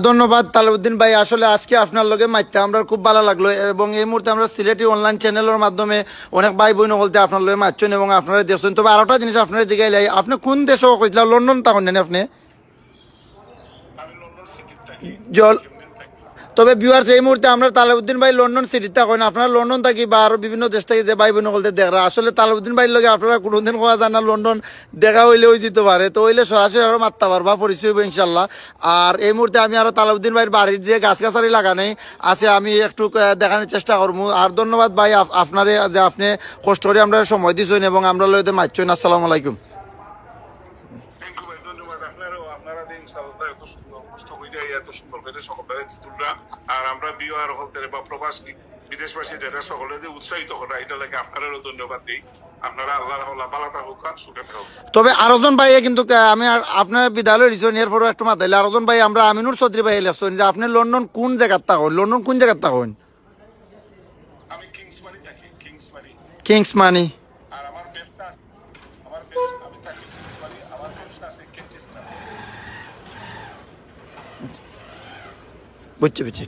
ধন্যবাদ তালাউদ্দিন ভাই আসলে আজকে আপনার লগে মাইতে আমরা খুব ভালো লাগলো এবং এই মুহূর্তে আমরা সিলেটি অনলাইন চ্যানেলের মাধ্যমে অনেক ভাই বোন বলতে আপনার লগে মারছেন এবং আপনারা দেখছেন তবে আরোটা জিনিস আপনার জিগাই লাই আপনি কোন দেশে কইছিল লন্ডন তখন নেন আপনি জল তবে বিহার এই মুহূর্তে আমরা তালাউদ্দিন ভাই লন্ডন সিটিতে হয় না আপনারা লন্ডন থাকি বা আরো বিভিন্ন দেশ থেকে যে ভাই বোনকলতে দেখরা আসলে তালাউদ্দিন ভাইয়ের লগে আপনারা কোনোদিন কোয়া যায় না লন্ডন দেখা হইলে ওই যেতে পারে তো হইলে সরাসরি আরো মারতে পারবা পরিচয় হইব ইনশাল্লাহ আর এই মুহূর্তে আমি আরো তালাউদ্দিন ভাইয়ের বাড়ির যে গাছ গাছগাছালি লাগানে আছে আমি একটু দেখানোর চেষ্টা করবো আর ধন্যবাদ ভাই আপনারে যে আপনি কষ্ট করে আমরা সময় দিচ্ছেন এবং আমরা লোক মারছেন আসসালাম আলাইকুম সুন্দর করে আর আমরা বিওয়ার হলতে বা প্রবাস বিদেশবাসী যেটা সকলে যে উৎসাহিত করা এটা লাগে আপনারও ধন্যবাদ দিই তবে আরোজন ভাই কিন্তু আমি আপনার বিদ্যালয় রিজন এর পর একটু মাথায় আরোজন ভাই আমরা আমিনুর চৌধুরী ভাই আসছেন যে আপনি লন্ডন কোন জায়গার তা হন লন্ডন কোন জায়গার তা হন আমি কিংসমানি কিংসমানি বুঝছি বুঝছি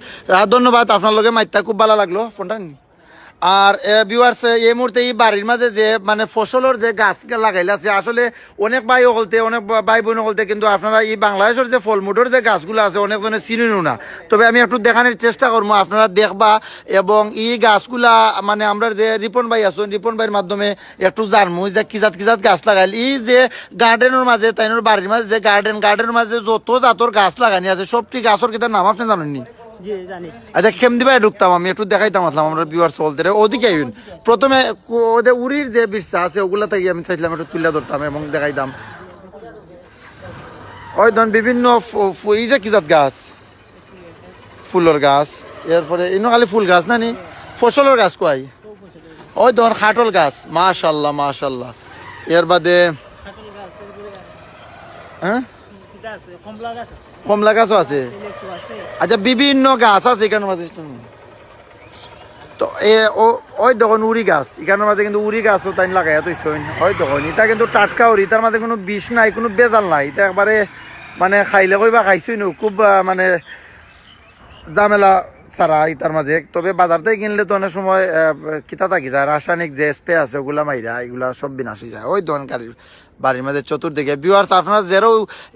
ধন্যবাদ আপনার লগে মাইতা খুব ভালো লাগলো ফোনটা আর ভিউয়ার্স এই মুহূর্তে এই বাড়ির মাঝে যে মানে ফসলের যে গাছ লাগাইলে আছে আসলে অনেক ভাই হলতে অনেক ভাই বোন হলতে কিন্তু আপনারা এই বাংলাদেশের যে ফলমুটের যে গাছগুলো আছে অনেকজনে চিনিও না তবে আমি একটু দেখানোর চেষ্টা করবো আপনারা দেখবা এবং এই গাছগুলা মানে আমরা যে রিপন ভাই আসুন রিপন ভাইয়ের মাধ্যমে একটু জানবো যে কিজাত কিজাত গাছ লাগাইল এই যে গার্ডেনের মাঝে তাইনোর বাড়ির মাঝে যে গার্ডেন গার্ডেনের মাঝে যত জাতর গাছ লাগানি আছে সবটি গাছের কিতার নাম আপনি জানেননি জি জানি আচ্ছা কেমদি ভাই ঢুকতাম আমি একটু দেখাইতাম আসলাম আমরা বিওয়ার চলতে ওদিকে আইন প্রথমে ওদের উড়ির যে বিরসা আছে ওগুলা থেকে আমি চাইছিলাম একটু তুলে ধরতাম এবং দেখাইতাম ওই ধরুন বিভিন্ন এইটা কি গাছ ফুলের গাছ এরপরে ইনো খালি ফুল গাছ না নি ফসলের গাছ কয় ওই ধর খাটল গাছ মাশাল্লাহ মাশাল্লাহ এর বাদে হ্যাঁ কমলা গাছও আছে আচ্ছা বিভিন্ন গাছ আছে এখানের মাঝে তো এ ওই দোকান উড়ি গাছ এখানের মাঝে কিন্তু উড়ি গাছও তাই লাগাই তো ওই দোকান এটা কিন্তু টাটকা উড়ি তার মাঝে কোনো বিষ নাই কোনো বেজাল নাই এটা একবারে মানে খাইলে কইবা খাইছই খুব মানে জামেলা ছাড়া ইতার মাঝে তবে বাজার থেকে কিনলে তো অনেক সময় কিতা থাকি যায় রাসায়নিক যে স্প্রে আছে ওগুলা মাইরা এগুলা সব বিনাশ হয়ে যায় ওই দোকানকারী বাড়ির মাঝে চতুর্দিকে বিওয়ার্স আপনার যেরও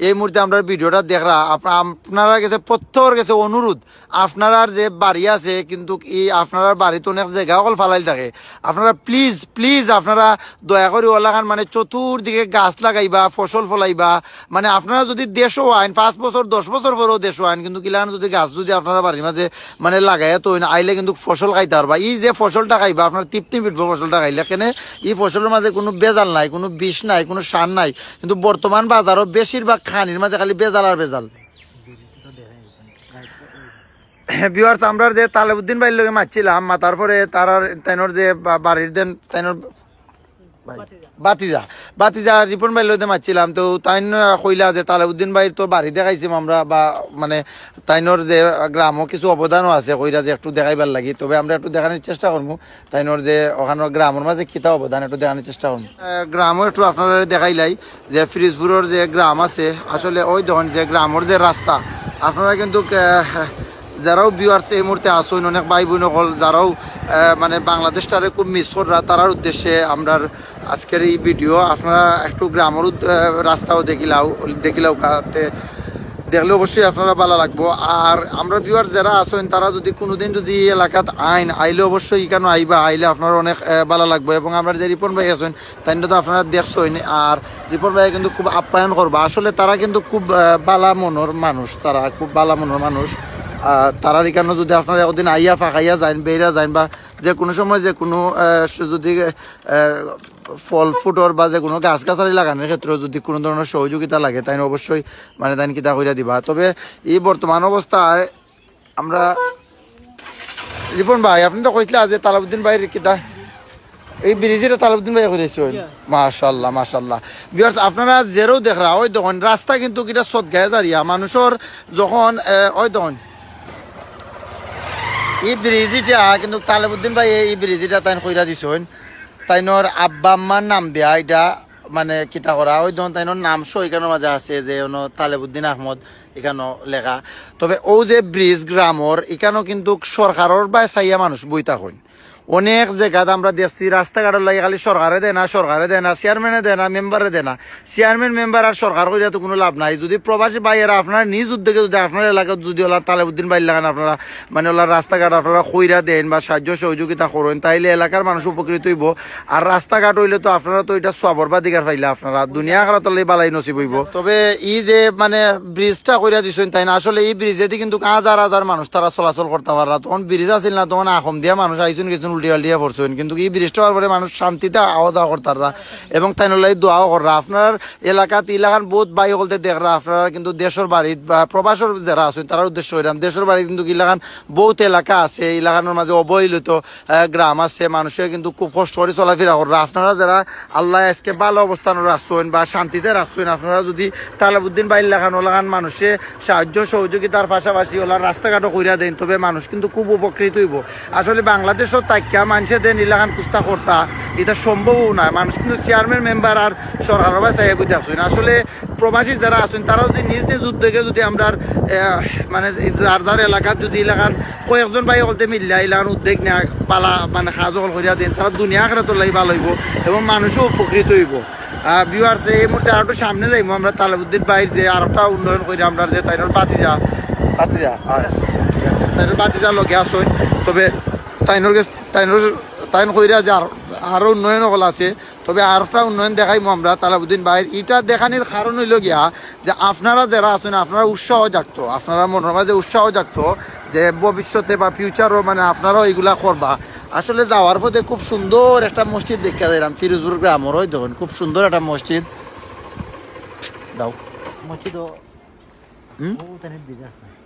এই মুহূর্তে আমরা ভিডিওটা দেখরা আপনারা গেছে প্রত্যেকের গেছে অনুরোধ আপনারার যে বাড়ি আছে কিন্তু এই আপনারা বাড়িতে অনেক জায়গা অকল ফালাই থাকে আপনারা প্লিজ প্লিজ আপনারা দয়া করে ওলাখান মানে চতুর্দিকে গাছ লাগাইবা ফসল ফলাইবা মানে আপনারা যদি দেশও আইন পাঁচ বছর দশ বছর পরেও দেশও আইন কিন্তু কিলান যদি গাছ যদি আপনারা বাড়ির মাঝে মানে মানে লাগাইয়া তো আইলে কিন্তু ফসল খাইতে পারবা ই যে ফসলটা খাইবা আপনার তৃপ্তি মিটবো ফসলটা খাইলে কেনে ই ফসলের মাঝে কোনো বেজাল নাই কোনো বিষ নাই কোনো সার নাই কিন্তু বর্তমান বাজারও বেশিরভাগ খানির মাঝে খালি বেজাল আর বেজাল বিহার হ্যাঁ, চামড়ার যে তালেবুদ্দিন বাড়ির লোক মারছিলাম মাতার পরে তার তাইনোর যে বাড়ির দেন তাইনোর বাতিজা বাতিজা রিপন ভাই লোদে মারছিলাম তো তাইন কইলা যে উদ্দিন ভাই তো বাড়ি দেখাইছিম আমরা বা মানে তাইনর যে গ্রামও কিছু অবদানও আছে কইরা যে একটু দেখাইবার লাগি তবে আমরা একটু দেখানোর চেষ্টা করবো তাইনর যে ওখানোর গ্রামের মাঝে কিতা অবদান একটু দেখানোর চেষ্টা করবো গ্রামও একটু আপনারা দেখাইলাই যে ফিরিজপুরের যে গ্রাম আছে আসলে ওই ধরন যে গ্রামের যে রাস্তা আপনারা কিন্তু যারাও ভিউয়ার্স এই মুহূর্তে আসুন অনেক ভাই বোন হল যারাও মানে বাংলাদেশটারে খুব মিস করা তারার উদ্দেশ্যে আমরা আজকের এই ভিডিও আপনারা একটু গ্রামের রাস্তাও দেখিলাও দেখিলাও কাতে দেখলে অবশ্যই আপনারা ভালো লাগবো আর আমরা ভিউয়ার যারা আছেন তারা যদি কোনোদিন যদি এলাকাত আইন আইলে অবশ্যই কেন আইবা আইলে আপনারা অনেক ভালো লাগবো এবং আমরা যে রিপন ভাই আছেন তাই তো আপনারা দেখছেন আর রিপন ভাই কিন্তু খুব আপ্যায়ন করবো আসলে তারা কিন্তু খুব বালা মনোর মানুষ তারা খুব বালা মনোর মানুষ তারা এখানে যদি আপনারা একদিন আইয়া ফাঁকাইয়া যান বেড়া যাইন বা যে কোনো সময় যে কোনো যদি ফল ফুটর বা যে কোনো গাছ গাছালি লাগানোর ক্ষেত্রে যদি কোনো ধরনের সহযোগিতা লাগে তাই অবশ্যই মানে তাই কিতা হইয়া দিবা তবে এই বর্তমান অবস্থায় আমরা রিপন ভাই আপনি তো কইছিলা যে তালাবুদ্দিন ভাইয়ের কিতা এই ব্রিজের তালাবুদ্দিন ভাই করেছি মাশাল্লাহ মাশাল্লাহ বিয়ার্স আপনারা জেরও দেখরা ওই দখন রাস্তা কিন্তু কিটা সৎ গায়ে দাঁড়িয়া মানুষের যখন ওই তখন এই ব্রিজিটা কিন্তু তালেবুদ্দিন ভাই এই ব্রিজিটা তাই কইরা দিছইন তাইনর আব্বা আম্মার নাম দেয়া এটা মানে কিতা করা ওই যখন তাইনর নাম শো এখানোর মাঝে আছে যে অন তালেবুদ্দিন আহমদ এখানো লেখা তবে ও যে ব্রিজ গ্রামর এখানেও কিন্তু সরকারের বা চাইয়া মানুষ বইতা হইন অনেক জায়গাতে আমরা দেখছি রাস্তাঘাটের লাগে খালি সরকারে দেয় না সরকারে দেয় না চেয়ারম্যানে দেয় না মেম্বারে দেয় না চেয়ারম্যান মেম্বার আর সরকার করে তো কোনো লাভ নাই যদি প্রবাসী ভাইয়েরা আপনার নিজ উদ্যোগে যদি আপনার এলাকায় যদি ওলা তালেবুদ্দিন বাইর লাগান আপনারা মানে ওলা রাস্তাঘাট আপনারা খৈরা দেন বা সাহায্য সহযোগিতা করেন তাইলে এলাকার মানুষ উপকৃত হইব আর রাস্তাঘাট হইলে তো আপনারা তো এটা সবর বা দিগার পাইলে আপনারা দুনিয়া খারাপ তাহলে বালাই নসিব হইব তবে ই যে মানে ব্রিজটা কইরা দিছেন তাই না আসলে এই ব্রিজেতে কিন্তু হাজার হাজার মানুষ তারা চলাচল করতে পারা তখন ব্রিজ আছিল না তখন আহম দিয়া মানুষ আইসুন কিছু উল্টি পাল্টিয়া পড়ছেন কিন্তু এই বৃষ্টি হওয়ার পরে মানুষ শান্তিতে আওয়া দাওয়া করতারা এবং তাই নলাই দোয়াও করা আপনার এলাকাত ইলাকান বহুত বাই হলতে দেখরা আপনারা কিন্তু দেশের বাড়িত বা প্রবাসর যারা আছেন তারা উদ্দেশ্য হইলাম দেশের বাড়ি কিন্তু ইলাকান বহুত এলাকা আছে ইলাকানোর মাঝে অবহেলিত গ্রাম আছে মানুষের কিন্তু খুব কষ্ট করে চলাফেরা করা আপনারা যারা আল্লাহ আজকে ভালো অবস্থান রাখছেন বা শান্তিতে রাখছেন আপনারা যদি তালাবুদ্দিন বা ইলাকান ওলাকান মানুষে সাহায্য সহযোগিতার পাশাপাশি ওলা রাস্তাঘাটও কইরা দেন তবে মানুষ কিন্তু খুব উপকৃত হইব আসলে বাংলাদেশও তাই দেখা মানুষে দেন ইলাকান কুস্তা করতা এটা সম্ভবও না মানুষ কিন্তু চেয়ারম্যান মেম্বার আর সরকার বা চাই বুঝতে আসছেন আসলে প্রবাসী যারা আছেন তারা যদি নিজ নিজ উদ্যোগে যদি আমরা মানে যার যার এলাকার যদি এলাকার কয়েকজন ভাই অলতে মিল্লা এলাকার উদ্যোগ নেওয়া পালা মানে সাজল করিয়া দিন তারা দুনিয়া খেলাতে লাই ভালো হইব এবং মানুষও উপকৃত হইব ভিউয়ার্স এই মুহূর্তে আর সামনে যাইবো আমরা তালেবুদ্দিন বাইর যে আর একটা উন্নয়ন করি আমরা যে তাইনার বাতি যা বাতি যা আচ্ছা, তাইনার বাতি যা লগে আসই তবে তাইনোর তাইনোর তাইন কইরা যে আরও উন্নয়ন হল আছে তবে আরটা উন্নয়ন দেখাইমো আমরা তালাবুদ্দিন বাইর ইটা দেখানির কারণ হইল গিয়া যে আপনারা যারা আছেন আপনারা উৎসাহ জাগতো আপনারা মনের মাঝে উৎসাহ জাগতো যে ভবিষ্যতে বা ফিউচারও মানে আপনারাও এইগুলা করবা আসলে যাওয়ার পথে খুব সুন্দর একটা মসজিদ দেখা দিলাম ফিরোজপুর ওই দেখুন খুব সুন্দর একটা মসজিদ দাও মসজিদ হুম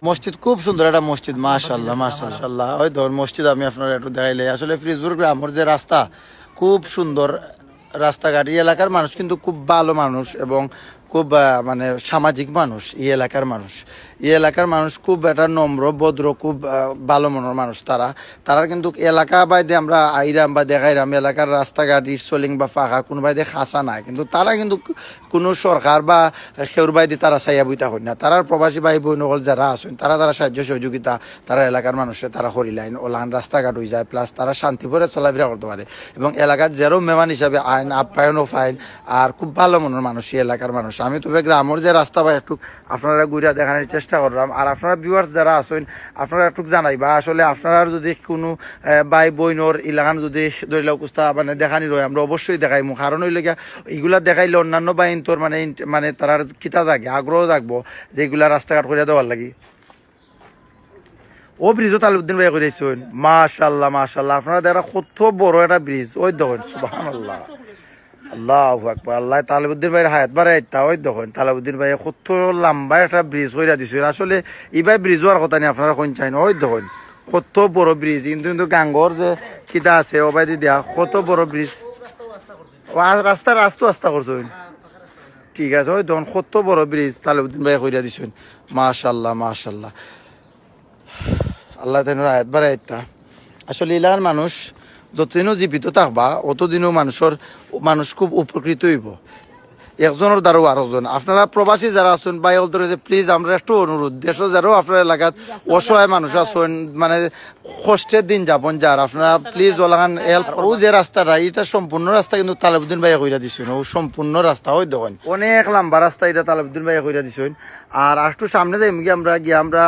মসজিদ খুব সুন্দর একটা মসজিদ মাশাল্লাহ মাশাল্লাহ ওই ধর মসজিদ আমি আপনার একটু দেখাইলে আসলে ফিরিজপুর গ্রামের যে রাস্তা খুব সুন্দর রাস্তাঘাট এই এলাকার মানুষ কিন্তু খুব ভালো মানুষ এবং খুব মানে সামাজিক মানুষ এই এলাকার মানুষ এই এলাকার মানুষ খুব একটা নম্র ভদ্র খুব ভালো মনের মানুষ তারা তারা কিন্তু এলাকা বাইদে আমরা আইরাম বা দেখাইরাম এলাকার রাস্তাঘাট ইটসলিং বা ফাঁকা কোনো বাইদে খাসা নাই কিন্তু তারা কিন্তু কোনো সরকার বা সেউর বাইদে তারা সাইয়া বুইতা হই না তারা প্রবাসী ভাই বোন হল যারা আসেন তারা তারা সাহায্য সহযোগিতা তারা এলাকার মানুষে তারা লাইন ওলান রাস্তাঘাট হয়ে যায় প্লাস তারা শান্তিপুরে চলাফেরা করতে পারে এবং এলাকার যেরম মেমান হিসাবে আইন আপ্যায়নও ফাইন আর খুব ভালো মনের মানুষ এই এলাকার মানুষ আমি তবে গ্রামের যে রাস্তা বা একটু আপনারা ঘুরিয়া দেখানোর চেষ্টা করলাম আর আপনারা ভিউয়ার্স যারা আছেন আপনারা একটু জানাই বা আসলে আপনারা যদি কোনো বাই বইনর ইলাকান যদি ধরে লোক মানে দেখানি রয়ে আমরা অবশ্যই দেখাইমু কারণ হইলে এইগুলা দেখাইলে অন্যান্য বাইন তোর মানে মানে তারা কিতা থাকে আগ্রহ থাকবো যে এগুলা রাস্তাঘাট করিয়া দেওয়ার লাগে ও ব্রিজও তালুদ্দিন ভাই করে মাশাল্লাহ মাশাল্লাহ আপনারা দেখা কত বড় একটা ব্রিজ ওই দেখেন সুবাহ আল্লাহ আকবর আল্লাহ তালেবুদ্দিন ভাইয়ের হায়াত বাড়ে আইতা ওই দেখুন তালেবুদ্দিন ভাইয়ে কত লম্বা একটা ব্রিজ কইরা দিছে আসলে ই ভাই ব্রিজ হওয়ার কথা নেই আপনারা কোন চাই না ওই দেখুন কত বড় ব্রিজ কিন্তু কিন্তু গাঙ্গর যে খিদা আছে ও ভাই দিয়া কত বড় ব্রিজ রাস্তা রাস্তা রাস্তা করছেন ঠিক আছে ওই দেখুন কত বড় ব্রিজ তালেবুদ্দিন ভাই কইরা দিছেন মাশাল্লাহ মাশাল্লাহ আল্লাহ তেন হায়াত বাড়ে আইতা আসলে ইলার মানুষ যতদিনও জীবিত থাকবা অতদিনও মানুষের মানুষ খুব উপকৃত হইব একজনের দ্বারাও আরেকজন আপনারা প্রবাসী যারা আছেন বা ধরে যে প্লিজ আমরা একটু অনুরোধ দেশ যারাও আপনার এলাকাত অসহায় মানুষ আছেন মানে কষ্টের দিন যাপন যার আপনারা প্লিজ ওলাগান হেল্প ও যে রাস্তাটা এটা সম্পূর্ণ রাস্তা কিন্তু তালেবুদ্দিন ভাইয়া কইরা দিছেন ও সম্পূর্ণ রাস্তা হয় দেখেন অনেক লম্বা রাস্তা এটা তালেবুদ্দিন ভাইয়া কইরা দিছেন আর আরেকটু সামনে দেখি গিয়ে আমরা গিয়ে আমরা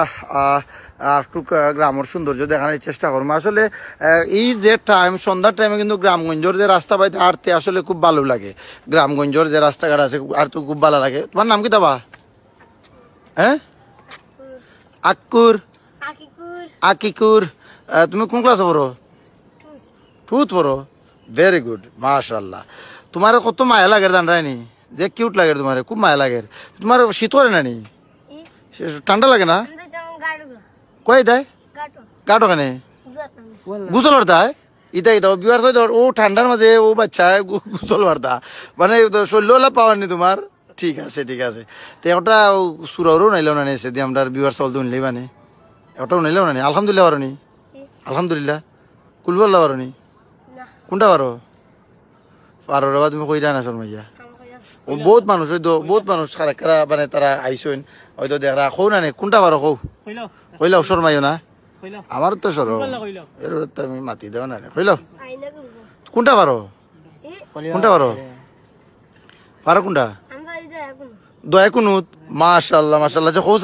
একটু গ্রামের সৌন্দর্য দেখানোর চেষ্টা করবো আসলে এই যে টাইম সন্ধ্যার টাইমে কিন্তু গ্রামগঞ্জের যে রাস্তা বাইতে হাঁটতে আসলে খুব ভালো লাগে গ্রামগঞ্জের যে রাস্তাঘাট আছে আর তো খুব ভালো লাগে তোমার নাম কি দাবা হ্যাঁ আকুর আকিকুর তুমি কোন ক্লাসে পড়ো টুথ পড়ো ভেরি গুড মাশাল্লাহ তোমার কত মায়া লাগে দান রায়নি যে কিউট লাগে তোমার খুব মায়া লাগে তোমার শীত করে না নি ঠান্ডা লাগে না কয়ে দেয় গাটো কানে গুসল হরতায় ইতা ইতা বিবার সহ ও ঠান্ডার মাঝে ও বাচ্চা গুসল হরতা মানে শৈল্যলা পাওয়ার নি তোমার ঠিক আছে ঠিক আছে তো ওটা সুরারও নাইলেও না এসে দিয়ে আমার বিবার চল দুনলি মানে ওটাও নাইলেও না আলহামদুলিল্লাহ নি আলহামদুলিল্লাহ কুলবল্লা নি কোনটা পারো পারো রে তুমি দা না শর্মাইয়া বহুত মানুষ হয়তো বহুত মানুষ খারা খারা মানে তারা আইসইন হয়তো দেখরা কৌ না কোনটা বারো কৌ কইলা ওসর না আমার তো সর এর আমি মাতি দেও না কইল কোনটা বারো কোনটা বারো পারো কোনটা দয়া কোনো মাশাল মাশাল যে কৌ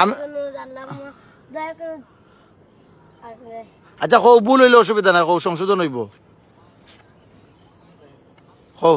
আমি আচ্ছা কৌ ভুল হইলে অসুবিধা নাই কৌ সংশোধন হইব কৌ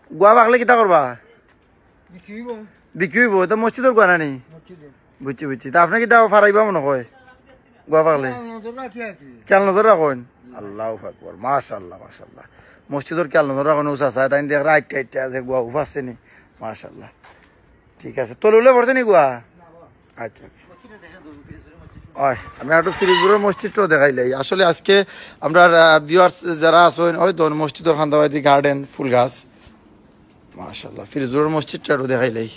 গুয়া বাকলে কিতা করবা বিক্রি হইব তো মসজিদর গুয়া নানি বুঝছি বুঝছি তা আপনার কিতা ফারাইবা মনে কয় গুয়া পাকলে খেয়াল নজর রাখুন আল্লাহ ফাকবর মাশাল্লাহ মাশাল্লাহ মসজিদর খেয়াল নজর রাখুন উচা চায় তাই দেখ রাইট টাইট আছে গুয়া উফাচ্ছে নি মাশাল্লাহ ঠিক আছে তোর উলে পড়ছে নি গুয়া আচ্ছা হয় আমি একটু ফিরিজপুরের মসজিদটাও দেখাইলাই আসলে আজকে আমরা ভিউয়ার্স যারা আসেন ওই ধর মসজিদর খান্দাবাদি গার্ডেন ফুল গাছ মাশাল্লাহ ফিরোজুর দেখাই দেখাইলাই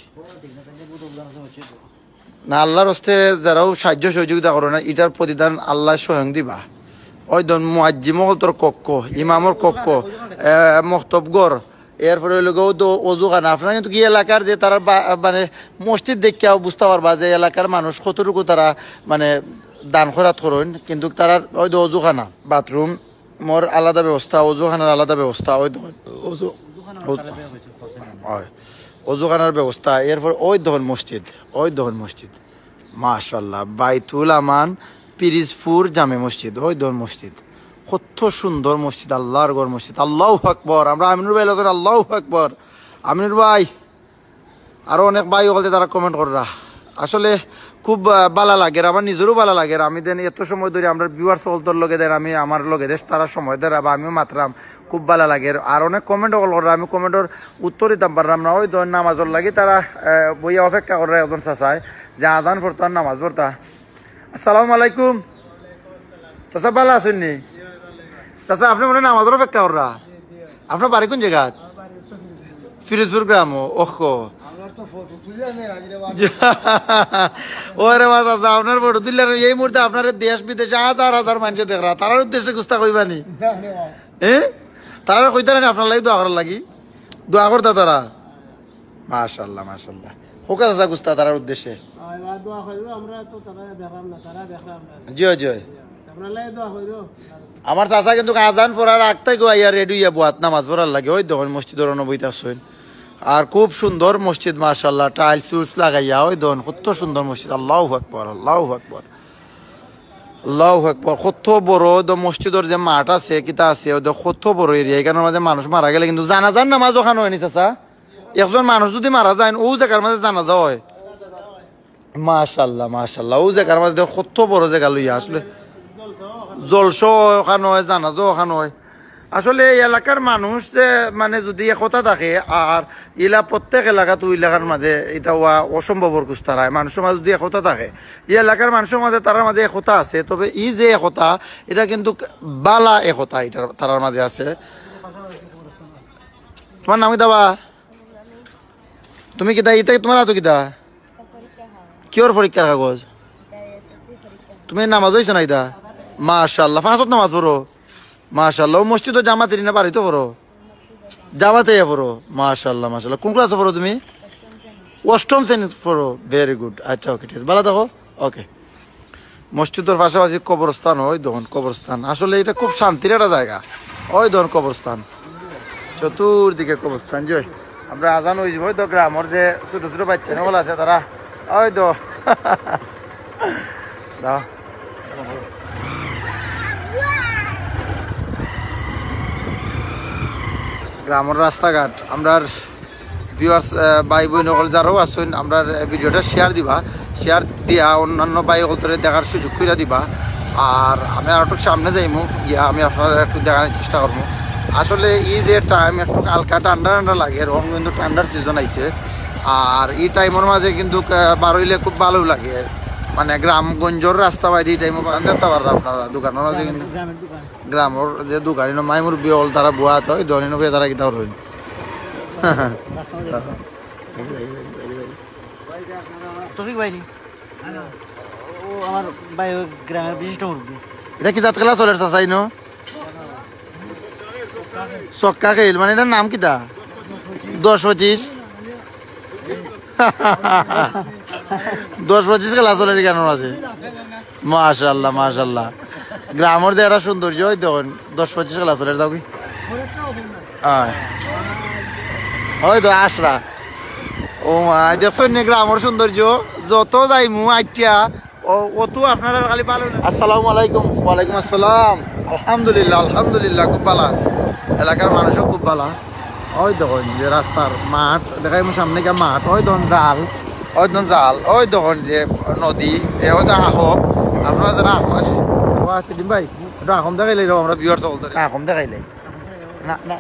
না আল্লাহর হস্তে যারাও সাহায্য সহযোগিতা করো না এটার প্রতিদান আল্লাহ স্বয়ং দিবা ওই দন মুআজ্জিমহল তোর কক্ষ ইমামর কক্ষ মক্তবগড় এরপরে লোকও তো অজুখানা আপনার কিন্তু কি এলাকার যে তারা মানে মসজিদ দেখে বুঝতে পারবা যে এলাকার মানুষ কতটুকু তারা মানে দান খরাত করেন কিন্তু তারা ওই তো অজুখানা বাথরুম মোর আলাদা ব্যবস্থা অজুখানার আলাদা ব্যবস্থা ওই তো হয় অজুখানার ব্যবস্থা এরপর ওই দহন মসজিদ ওই দহন মসজিদ মাশাল্লাহ বাইতুল আমান পিরিজপুর জামে মসজিদ ওই দহন মসজিদ কত সুন্দর মসজিদ আল্লাহর গড় মসজিদ আল্লাহ আকবর আমরা আমিনুর ভাই আল্লাহ আকবর আমিনুর ভাই আরও অনেক ভাই বলতে তারা কমেন্ট কররা আসলে খুব ভালো লাগে আমার নিজেরও ভালো লাগে আমি দেন এত সময় ধরে আমরা ভিউয়ার সকলতর লগে দেন আমি আমার লগে দেশ তারা সময় দেয় বা আমিও মাতরাম খুব ভালো লাগে আর অনেক কমেন্ট অল করার আমি কমেন্টর উত্তর দিতাম পারলাম না ওই ধর নামাজর লাগে তারা বইয়ে অপেক্ষা করে একজন চাষায় যে আদান ফোরতার নামাজ ফোরতা আসসালামু আলাইকুম চাচা ভালো আছেন নি চাচা আপনি মনে নামাজের অপেক্ষা করা আপনার বাড়ি কোন জায়গা ফিরোজপুর গ্রাম ওহো ওরে মাছ আছে আপনার ফটো তুললেন এই মুহূর্তে আপনার দেশ বিদেশে হাজার হাজার দেখ দেখরা তারার উদ্দেশ্যে গুস্তা কইবানি হ্যাঁ তারা কইতে না আপনার লাগে দোয়া করার লাগি দোয়া করতা তারা মাশাল্লাহ মাশাল্লাহ ফোকাস আছে গুস্তা তারার উদ্দেশ্যে জয় জয় আমার চাচা কিন্তু আজান পড়ার আগ গো আইয়া রেডি ইয়া বোয়াত নামাজ পড়ার লাগে ওই দোকান মসজিদের অনুভূতি আসছেন আর খুব সুন্দর মসজিদ মার্শাল্লাহ টাইলস টুলস লাগাইয়া ওই দোকান কত সুন্দর মসজিদ আল্লাহ আকবর আল্লাহ আকবর আল্লাহ আকবর কত বড় তো মসজিদের যে মাঠ আছে কিতা আছে ওই কত বড় এরিয়া এখানে মাঝে মানুষ মারা গেলে কিন্তু যান নামাজ ওখানে হয়নি চাচা একজন মানুষ যদি মারা যায় ও জায়গার মাঝে জানা হয় মাশাল্লাহ মাশাল্লাহ ও জায়গার মাঝে কত বড় জায়গা লইয়া আসলে জলসো ওখানে হয় জানাজো ওখানে হয় আসলে এই এলাকার মানুষ যে মানে যদি একতা থাকে আর ইলা প্রত্যেক এলাকা তো এলাকার মাঝে এটা হওয়া অসম্ভবর কুস্তারায় মানুষের মাঝে যদি একতা থাকে এই এলাকার মানুষের মাঝে তার মাঝে একতা আছে তবে ই যে একতা এটা কিন্তু বালা একতা এটা তারার মাঝে আছে তোমার নাম বা তুমি কিতা ইতা তোমার হাতো কিতা কিয়র পরীক্ষার কাগজ তুমি নামাজ হয়েছো না এটা মাশাল্লাহ ফাঁসত নামাজ পড়ো মাশাল্লাহ মসজিদ জামাতে না বাড়িতে পড়ো জামাতে পড়ো মাশাল্লাহ মাশাল্লাহ কোন ক্লাসে পড়ো তুমি অষ্টম শ্রেণী পড়ো ভেরি গুড আচ্ছা ওকে ঠিক আছে ভালো দেখো ওকে মসজিদের পাশাপাশি কবরস্থান ওই দোকান কবরস্থান আসলে এটা খুব শান্তির একটা জায়গা ওই দোকান কবরস্থান চতুর্দিকে কবরস্থান জয় আমরা আজান হয়ে ওই তো গ্রামের যে ছোটো ছোটো বাচ্চা নেগুলো আছে তারা ওই তো (laughs) দাও গ্রামের রাস্তাঘাট আমরার ভিউয়ার্স ভাই বোন সকল যারাও আসুন আমরা ভিডিওটা শেয়ার দিবা শেয়ার দিয়া অন্যান্য বাই সকলরে দেখার সুযোগ করে দিবা আর আমি আর একটু সামনে যাইমু গিয়া আমি আপনারা একটু দেখানোর চেষ্টা করবো আসলে এই যে টাইম একটু হালকা ঠান্ডা ঠান্ডা লাগে এরকম কিন্তু ঠান্ডার সিজন আইছে আর এই টাইমের মাঝে কিন্তু বারোইলে খুব ভালো লাগে মানে গ্রামগঞ্জর রাস্তা বাই দিয়ে টাইম দেখতে পারবেন আপনারা কিন্তু গ্রামের যে দোকান মাইমুর বিয়ল তারা বুয়া তো দলিন নবী তারা কিতা হইন মানে নাম কিতা দশ পঁচিশ দশ পঁচিশ কেলা চলে কেন আছে মাশাল্লাহ মাশাল্লাহ গ্রামের দেওয়াটা সৌন্দর্য ওই দেখুন দশ পঁচিশ কাল চলে তাও কি ওই তো আশরা ও মা দেখছেন গ্রামের সৌন্দর্য যত যাই মু আইটিয়া অত আপনারা খালি ভালো আসসালামু আলাইকুম ওয়ালাইকুম আসসালাম আলহামদুলিল্লাহ আলহামদুলিল্লাহ খুব ভালো আছে এলাকার মানুষও খুব ভালো ওই দেখুন যে রাস্তার মাঠ দেখাই সামনে গিয়ে মাঠ ওই দেখুন ডাল ওই ধরুন জাল ওই দোকান যে নদী যে ওই তো আহক আপনারা যারা আহস ভাই ওটা আহম দেখাইলাই আমরা বিহার চল ধরে আহম দেখাইলাই না না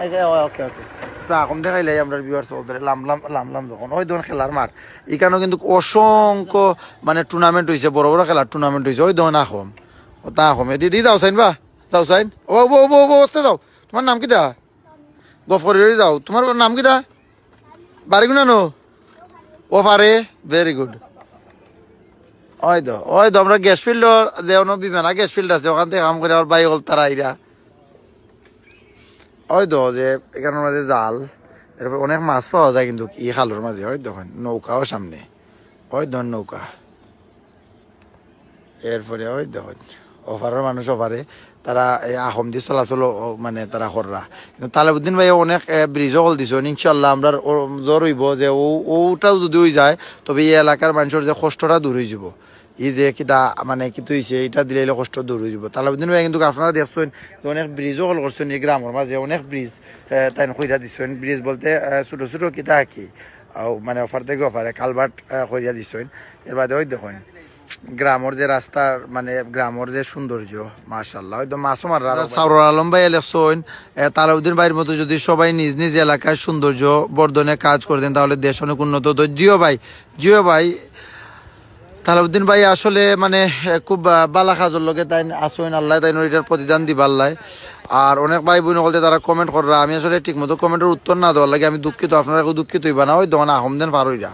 ওকে ওকে আগুন দেখাইলে আমরা ভিউয়ার্স ধরে লামলাম লামলাম যখন ওই ধরনের খেলার মাঠ এখানেও কিন্তু অসংখ্য মানে টুর্নামেন্ট হয়েছে বড় বড় খেলার টুর্নামেন্ট হয়েছে ওই ধরনের আহম তা আহম এদি দি যাও চাইন বা যাও চাইন ও বো বো বো বসতে যাও তোমার নাম কি দা গফরি যাও তোমার নাম কি দা বাড়ি ও পারে ভেরি গুড ওই তো ওই তো আমরা গ্যাস ফিল্ড যেমন বিমানা গ্যাস ফিল্ড আছে ওখান থেকে কাম করে আমার বাই তারা ইরা ওই তো যে এখানের মাঝে জাল এরপর অনেক মাছ পাওয়া যায় কিন্তু ই খালোর মাঝে ওই দেখেন নৌকাও সামনে ওই ধর নৌকা এরপরে ওই দেখেন অফারের মানুষ অফারে তারা আহম দি চলাচল মানে তারা হররা তালেবুদ্দিন ভাই অনেক ব্রিজও হল দিছ ইনশাল্লাহ আমরা জোর হইব যে ও ওটাও যদি হয়ে যায় তবে এই এলাকার মানুষের যে কষ্টটা দূর হয়ে যাব ই যে কিটা মানে কিন্তু হয়েছে এটা দিলে কষ্ট দূর হয়ে যাব তালেবুদ্দিন ভাই কিন্তু আপনারা দেখছেন অনেক ব্রিজও হল করছেন এই গ্রামের মাঝে অনেক ব্রিজ তাই কইরা দিচ্ছেন ব্রিজ বলতে ছোটো ছোটো কিতা কি মানে অফার থেকে অফারে কালভার্ট কইরা দিচ্ছেন এর বাদে ওই দেখেন গ্রামর যে রাস্তার মানে গ্রামর যে সৌন্দর্য মাসাল্লাহ হয়তো মাছও মারার সাউর আলম ভাই এলেছেন তালাউদ্দিন ভাইয়ের মতো যদি সবাই নিজ নিজ এলাকায় সৌন্দর্য বর্ধনে কাজ করতেন তাহলে দেশ অনেক উন্নত হতো জিও ভাই জিও ভাই তালাউদ্দিন ভাই আসলে মানে খুব বালা কাজর লগে তাই আসইন আল্লাহ তাই এটার প্রতিদান আল্লাহ আর অনেক ভাই বোন বলতে তারা কমেন্ট কররা আমি আসলে ঠিকমতো কমেন্টের উত্তর না দেওয়ার লাগে আমি দুঃখিত আপনারা দুঃখিত হইবা না ওই দোকান আহমদেন পারইরা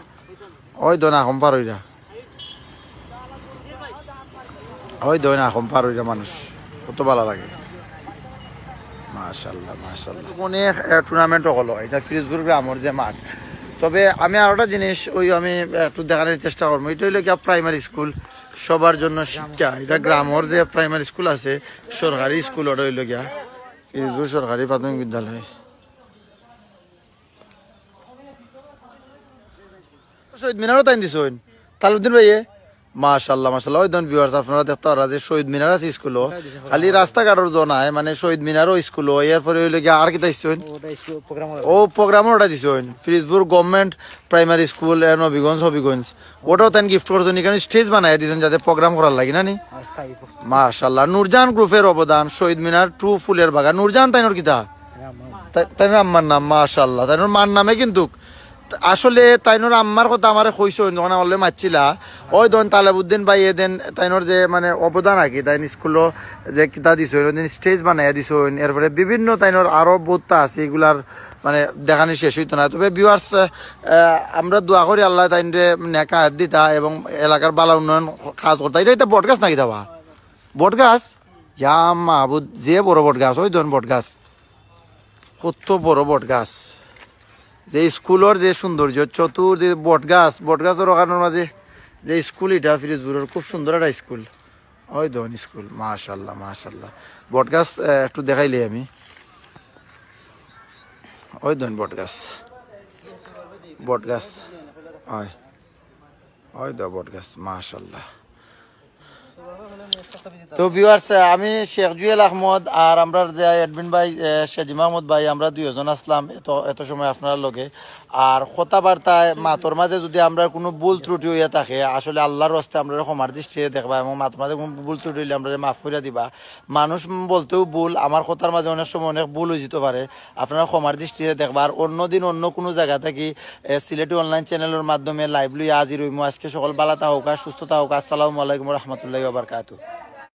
ওই দোকান আহম পারইরা হয় দই না এখন পার মানুষ কত ভালো লাগে মাশাল্লাহ মাশাল্লাহ অনেক টুর্নামেন্টও হলো এটা ফিরোজপুর গ্রামের যে মাঠ তবে আমি আর একটা জিনিস ওই আমি একটু দেখানোর চেষ্টা করবো এটা হইল কি প্রাইমারি স্কুল সবার জন্য শিক্ষা এটা গ্রামের যে প্রাইমারি স্কুল আছে সরকারি স্কুল ওটা হইলো গিয়া ফিরোজপুর সরকারি প্রাথমিক বিদ্যালয় শহীদ মিনারও তাই দিছ তালুদ্দিন ভাইয়ে মাশাল্লাহ মাশাল্লাহ ওই ধরুন ভিউয়ার্স আপনারা দেখতে পারা যে শহীদ মিনার আছে স্কুল খালি রাস্তাঘাটের জনায় মানে শহীদ মিনারও স্কুল এরপরে ওই লগে আর কিতা দিচ্ছেন ও প্রোগ্রাম ওটা দিচ্ছেন Firozpur government primary school and Habiganj Habiganj ওটাও তেন গিফট করছেন এখানে স্টেজ বানাই দিয়েছেন যাতে প্রোগ্রাম করার লাগে না নি মাশাল্লাহ নূরজান গ্রুপের অবদান শহীদ মিনার টু ফুলের বাগান নূরজান তাইনোর কিতা তাই আম্মার নাম মাশাল্লাহ তাইনোর মার নামে কিন্তু আসলে তাইনোর আম্মার কথা আমার কইছো যখন আমার মাতছিলা ওই দন তালাবুদ্দিন ভাই দেন তাইনোর যে মানে অবদান আগে তাইন স্কুলও যে কিতা দিছ স্টেজ বানাইয়া দিছ এরপরে বিভিন্ন তাইনোর আরও বোধটা আছে এগুলার মানে দেখানি শেষ হইতো না তবে বিওয়ার্স আমরা দোয়া করি আল্লাহ তাইনরে নেকা হাত দিতা এবং এলাকার বালা উন্নয়ন কাজ করতা এটা এটা বটগাছ নাকি দাবা বটগাছ ইয়া মাহবুদ যে বড় বটগাছ ওই দন বটগাছ কত বড় বটগাছ যে স্কুলের যে সৌন্দর্য চতুর যে বট গাছ বট গাছ ওখানোর মাঝে যে স্কুল এটা ফিরিজপুরের খুব সুন্দর একটা স্কুল ওই ধন স্কুল মাশাল্লাহ মাশাল্লাহ বট গাছ একটু দেখাইলি আমি ওই ধন বট গাছ বট গাছ হয় ওই দো বট গাছ মাশাল্লাহ তো ভিউয়ার্স আমি শেখ জুয়েল আহমদ আর আমরা যে অ্যাডমিন ভাই শেজি মাহমুদ ভাই আমরা দুইজন আসলাম এত এত সময় আপনার লগে আর কথাবার্তায় মাতর মাঝে যদি আমরা কোনো ভুল ত্রুটি হইয়া থাকে আসলে আল্লাহর রস্তে আমরা ক্ষমার দৃষ্টিতে দেখবা এবং মাতর মাঝে কোনো ভুল ত্রুটি হইলে আমরা মাফ করিয়া দিবা মানুষ বলতেও ভুল আমার কথার মাঝে অনেক সময় অনেক ভুল হয়ে যেতে পারে আপনারা ক্ষমার দৃষ্টিতে দেখবা আর অন্যদিন অন্য কোনো জায়গা থেকে সিলেটি অনলাইন চ্যানেলের মাধ্যমে লাইভ লুই আজির হইমু আজকে সকল বালাতা হোক সুস্থতা হোক আসসালামু আলাইকুম রহমতুল্লাহ বারকাতু